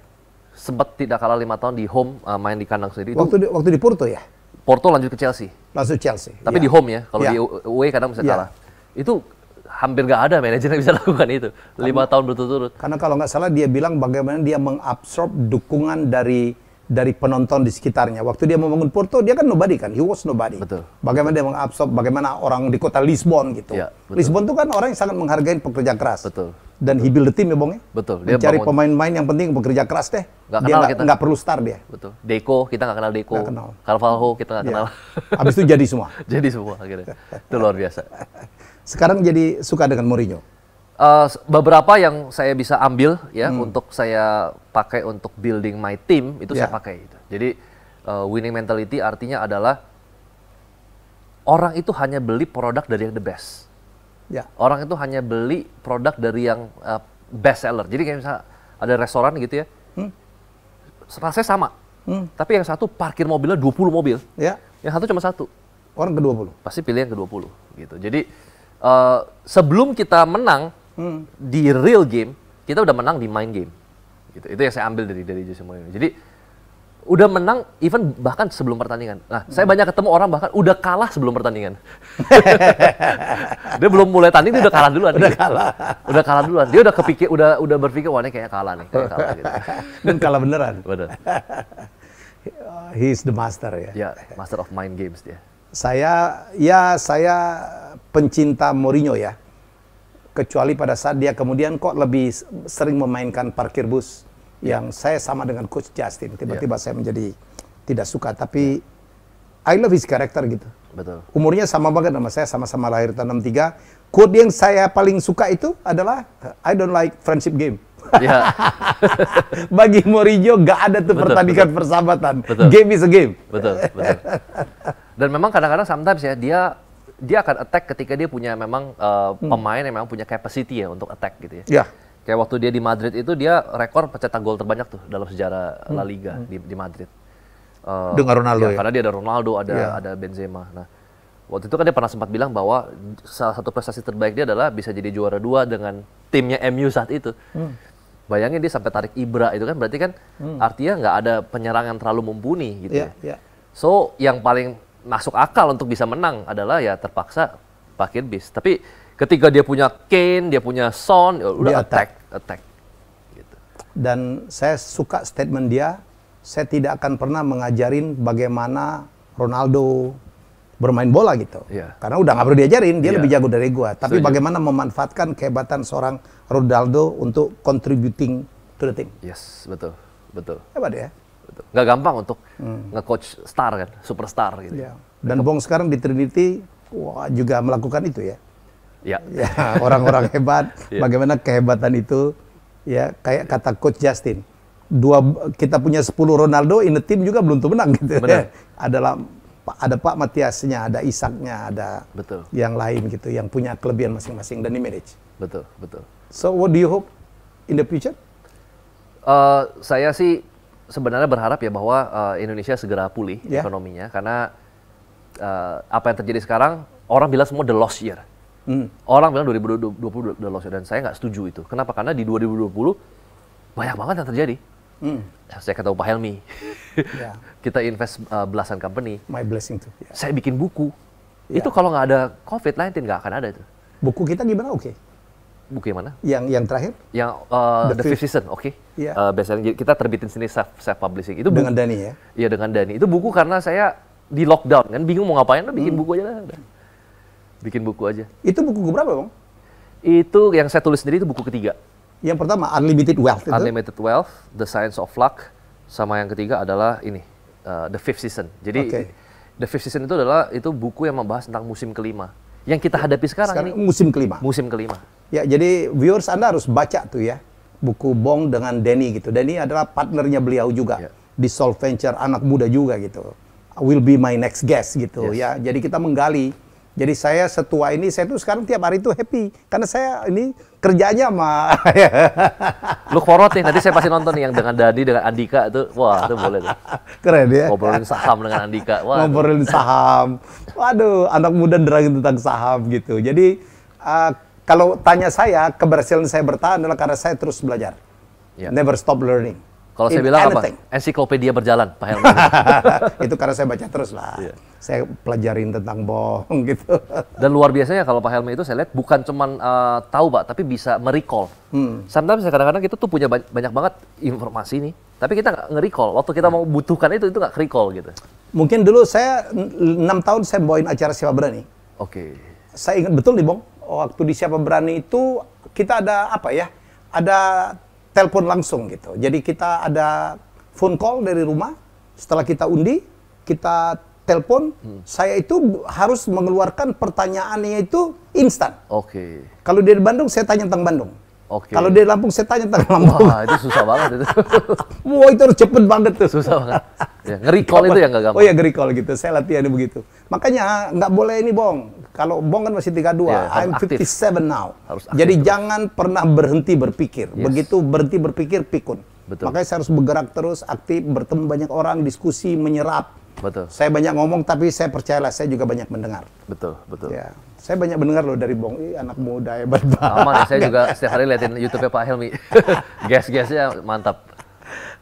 Sempat tidak kalah lima tahun di home uh, main di kandang sendiri. Waktu itu, di, waktu di Porto ya. Porto lanjut ke Chelsea. Lanjut Chelsea. Tapi ya. di home ya. Kalau ya. di away e kadang bisa ya. kalah. Itu hampir nggak ada manajer yang bisa lakukan itu kan lima tahun berturut-turut. Karena kalau nggak salah dia bilang bagaimana dia mengabsorb dukungan dari dari penonton di sekitarnya. Waktu dia membangun Porto, dia kan nobody kan, he was nobody. Betul. Bagaimana dia mengabsorb, bagaimana orang di kota Lisbon gitu. Ya, Lisbon tuh kan orang yang sangat menghargai pekerja keras. Betul dan betul. he build the team ya bong ya? Betul. Dia cari pemain-pemain yang penting bekerja keras deh. Gak dia kenal gak, perlu star dia. Betul. Deko, kita gak kenal Deko. Gak kenal. Carvalho kita nggak yeah. kenal. Abis itu jadi semua. jadi semua akhirnya. Itu luar biasa. Sekarang jadi suka dengan Mourinho. Uh, beberapa yang saya bisa ambil ya hmm. untuk saya pakai untuk building my team itu yeah. saya iya. pakai itu. Jadi uh, winning mentality artinya adalah orang itu hanya beli produk dari yang the best Ya. Orang itu hanya beli produk dari yang uh, best seller. Jadi kayak misalnya ada restoran gitu ya. Hmm. Rasanya sama. Hmm. Tapi yang satu parkir mobilnya 20 mobil. Ya. Yang satu cuma satu. Orang ke-20. Pasti pilih yang ke-20 gitu. Jadi uh, sebelum kita menang hmm. di real game, kita udah menang di main game. Gitu. Itu yang saya ambil dari dari Jose Mourinho. Jadi udah menang even bahkan sebelum pertandingan. Nah, hmm. saya banyak ketemu orang bahkan udah kalah sebelum pertandingan. dia belum mulai tanding dia udah kalah duluan. Udah kalah. Udah kalah duluan. Dia udah kepikir udah udah berpikir wah ini kayak kalah nih, kayak kalah gitu. Dan kalah beneran. He's He the master ya. Ya, master of mind games dia. Saya ya saya pencinta Mourinho ya. Kecuali pada saat dia kemudian kok lebih sering memainkan parkir bus Ya. yang saya sama dengan coach Justin tiba-tiba ya. saya menjadi tidak suka tapi I love his character gitu. Betul. Umurnya sama banget sama saya, sama-sama lahir tahun 63. Quote yang saya paling suka itu adalah I don't like friendship game. Yeah. Bagi Mourinho gak ada tuh pertandingan betul. persahabatan. Betul. Game is a game. Betul, betul. Dan memang kadang-kadang sometimes ya dia dia akan attack ketika dia punya memang uh, hmm. pemain yang memang punya capacity ya untuk attack gitu ya. Ya. Kayak waktu dia di Madrid itu dia rekor pencetak gol terbanyak tuh dalam sejarah hmm. La Liga hmm. di, di Madrid. Uh, Dengan Ronaldo ya, ya? Karena dia ada Ronaldo, ada yeah. ada Benzema. Nah, waktu itu kan dia pernah sempat bilang bahwa salah satu prestasi terbaik dia adalah bisa jadi juara dua dengan timnya MU saat itu. Hmm. Bayangin dia sampai tarik Ibra itu kan berarti kan hmm. artinya nggak ada penyerang yang terlalu mumpuni gitu. Yeah, ya. yeah. So yang paling masuk akal untuk bisa menang adalah ya terpaksa pakai bis. Tapi Ketika dia punya Kane, dia punya Son, ya udah dia attack, attack. attack. Gitu. Dan saya suka statement dia, saya tidak akan pernah mengajarin bagaimana Ronaldo bermain bola gitu. Yeah. Karena udah nggak perlu diajarin, dia yeah. lebih jago dari gua. Tapi so, bagaimana memanfaatkan kehebatan seorang Ronaldo untuk contributing to the team. Yes, betul. Betul. Hebat ya. Betul. Nggak gampang untuk hmm. nge-coach star kan, superstar gitu. Yeah. Dan Bong sekarang di Trinity wah, juga melakukan itu ya. Ya. ya orang-orang hebat ya. bagaimana kehebatan itu ya kayak kata coach Justin dua kita punya 10 Ronaldo ini tim juga belum tuh menang gitu ya. adalah ada Pak Matiasnya, ada Isaknya, ada betul. yang lain gitu, yang punya kelebihan masing-masing dan di manage. Betul, betul. So what do you hope in the future? Uh, saya sih sebenarnya berharap ya bahwa uh, Indonesia segera pulih yeah. ekonominya karena uh, apa yang terjadi sekarang orang bilang semua the lost year Mm. Orang bilang 2020 udah lost dan saya nggak setuju itu. Kenapa? Karena di 2020 banyak banget yang terjadi. Mm. Saya ketemu Pak Helmi. yeah. Kita invest uh, belasan company. My blessing tuh. Yeah. Saya bikin buku. Yeah. Itu kalau nggak ada COVID-19 nggak akan ada itu. Buku kita gimana? Oke. Okay. Buku yang mana? Yang yang terakhir? Yang uh, The, The Fifth Season, oke. Okay. Ya. Yeah. Uh, biasanya kita terbitin sini self, self publishing. Itu dengan Dani ya? Iya dengan Dani. Itu buku karena saya di lockdown kan bingung mau ngapain, lah bikin hmm. buku aja lah. Bikin buku aja. Itu buku berapa, Bang? Itu yang saya tulis sendiri itu buku ketiga. Yang pertama Unlimited Wealth itu. Unlimited Wealth, The Science of Luck, sama yang ketiga adalah ini uh, The Fifth Season. Jadi okay. The Fifth Season itu adalah itu buku yang membahas tentang musim kelima yang kita ya, hadapi sekarang, sekarang ini. Musim kelima. Musim kelima. Ya, jadi viewers Anda harus baca tuh ya buku Bong dengan Denny gitu. Denny adalah partnernya beliau juga yeah. di Soul Venture anak muda juga gitu. Will be my next guest gitu yes. ya. Jadi kita menggali jadi saya setua ini, saya tuh sekarang tiap hari itu happy. Karena saya ini kerjanya sama... lu forward nih, nanti saya pasti nonton nih yang dengan Dadi, dengan Andika tuh. Wah, itu boleh tuh. Keren ya? Ngobrolin saham dengan Andika. Wah, Ngobrolin saham. Waduh, anak muda nerangin tentang saham gitu. Jadi, uh, kalau tanya saya, keberhasilan saya bertahan adalah karena saya terus belajar. Yeah. Never stop learning. Kalau saya bilang anything. apa? Ensiklopedia berjalan, Pak Helmi. itu karena saya baca terus lah. Yeah. Saya pelajarin tentang bohong gitu. Dan luar biasanya kalau Pak Helmi itu saya lihat bukan cuman uh, tahu Pak, tapi bisa merecall. Hmm. Sometimes kadang-kadang kita tuh punya banyak, banyak banget informasi nih, tapi kita nggak nge-recall. Waktu kita mau butuhkan itu, itu nggak recall gitu. Mungkin dulu saya 6 tahun saya bawain acara Siapa Berani. Oke. Okay. Saya ingat betul nih Bong, waktu di Siapa Berani itu kita ada apa ya? Ada telepon langsung gitu. Jadi kita ada phone call dari rumah, setelah kita undi, kita telepon, hmm. saya itu harus mengeluarkan pertanyaannya itu instan. Oke. Okay. Kalau dari Bandung, saya tanya tentang Bandung. Oke. Okay. Kalau dari Lampung, saya tanya tentang Lampung. Wah, itu susah banget itu. Wah, itu harus cepet banget tuh. Susah banget. Ya, nge-recall itu yang nggak oh iya, gampang. Oh ya, nge-recall gitu. Saya latihan begitu. Makanya nggak boleh ini, Bong. Kalau Bong kan masih 32, yeah, I'm 57 seven now. Harus Jadi terus. jangan pernah berhenti berpikir. Yes. Begitu berhenti berpikir, pikun. Betul. Makanya saya harus bergerak terus, aktif, bertemu banyak orang, diskusi, menyerap. Betul. Saya banyak ngomong, tapi saya percayalah, saya juga banyak mendengar. Betul, betul. Ya. Saya banyak mendengar loh dari Bong, Ih, anak muda hebat banget. Sama saya juga setiap hari liatin YouTube-nya Pak Helmi. Guest-guestnya mantap.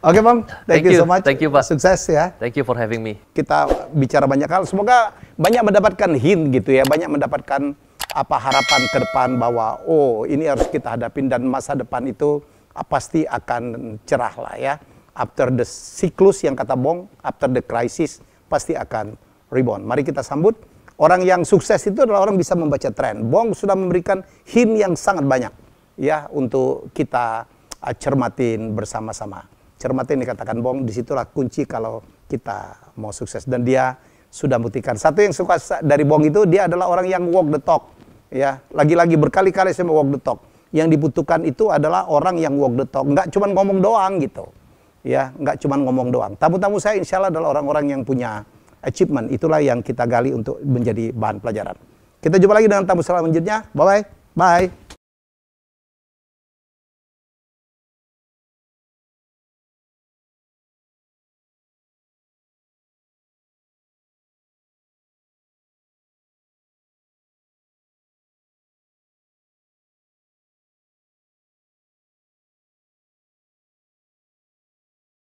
Oke okay, Bang, thank, thank you. you so much. Thank you Pak. Sukses ya. Thank you for having me. Kita bicara banyak hal, semoga banyak mendapatkan hint gitu ya, banyak mendapatkan apa harapan ke depan bahwa oh ini harus kita hadapin dan masa depan itu ah, pasti akan cerah lah ya. After the siklus yang kata Bong, after the crisis pasti akan rebound. Mari kita sambut orang yang sukses itu adalah orang bisa membaca tren. Bong sudah memberikan hint yang sangat banyak ya untuk kita ah, cermatin bersama-sama cermati yang katakan Bong, disitulah kunci kalau kita mau sukses. Dan dia sudah buktikan. Satu yang suka dari Bong itu, dia adalah orang yang walk the talk. Ya, lagi-lagi berkali-kali saya walk the talk. Yang dibutuhkan itu adalah orang yang walk the talk. Nggak cuma ngomong doang gitu. Ya, nggak cuma ngomong doang. Tamu-tamu saya insya Allah adalah orang-orang yang punya achievement. Itulah yang kita gali untuk menjadi bahan pelajaran. Kita jumpa lagi dengan tamu selanjutnya. Bye-bye. Bye.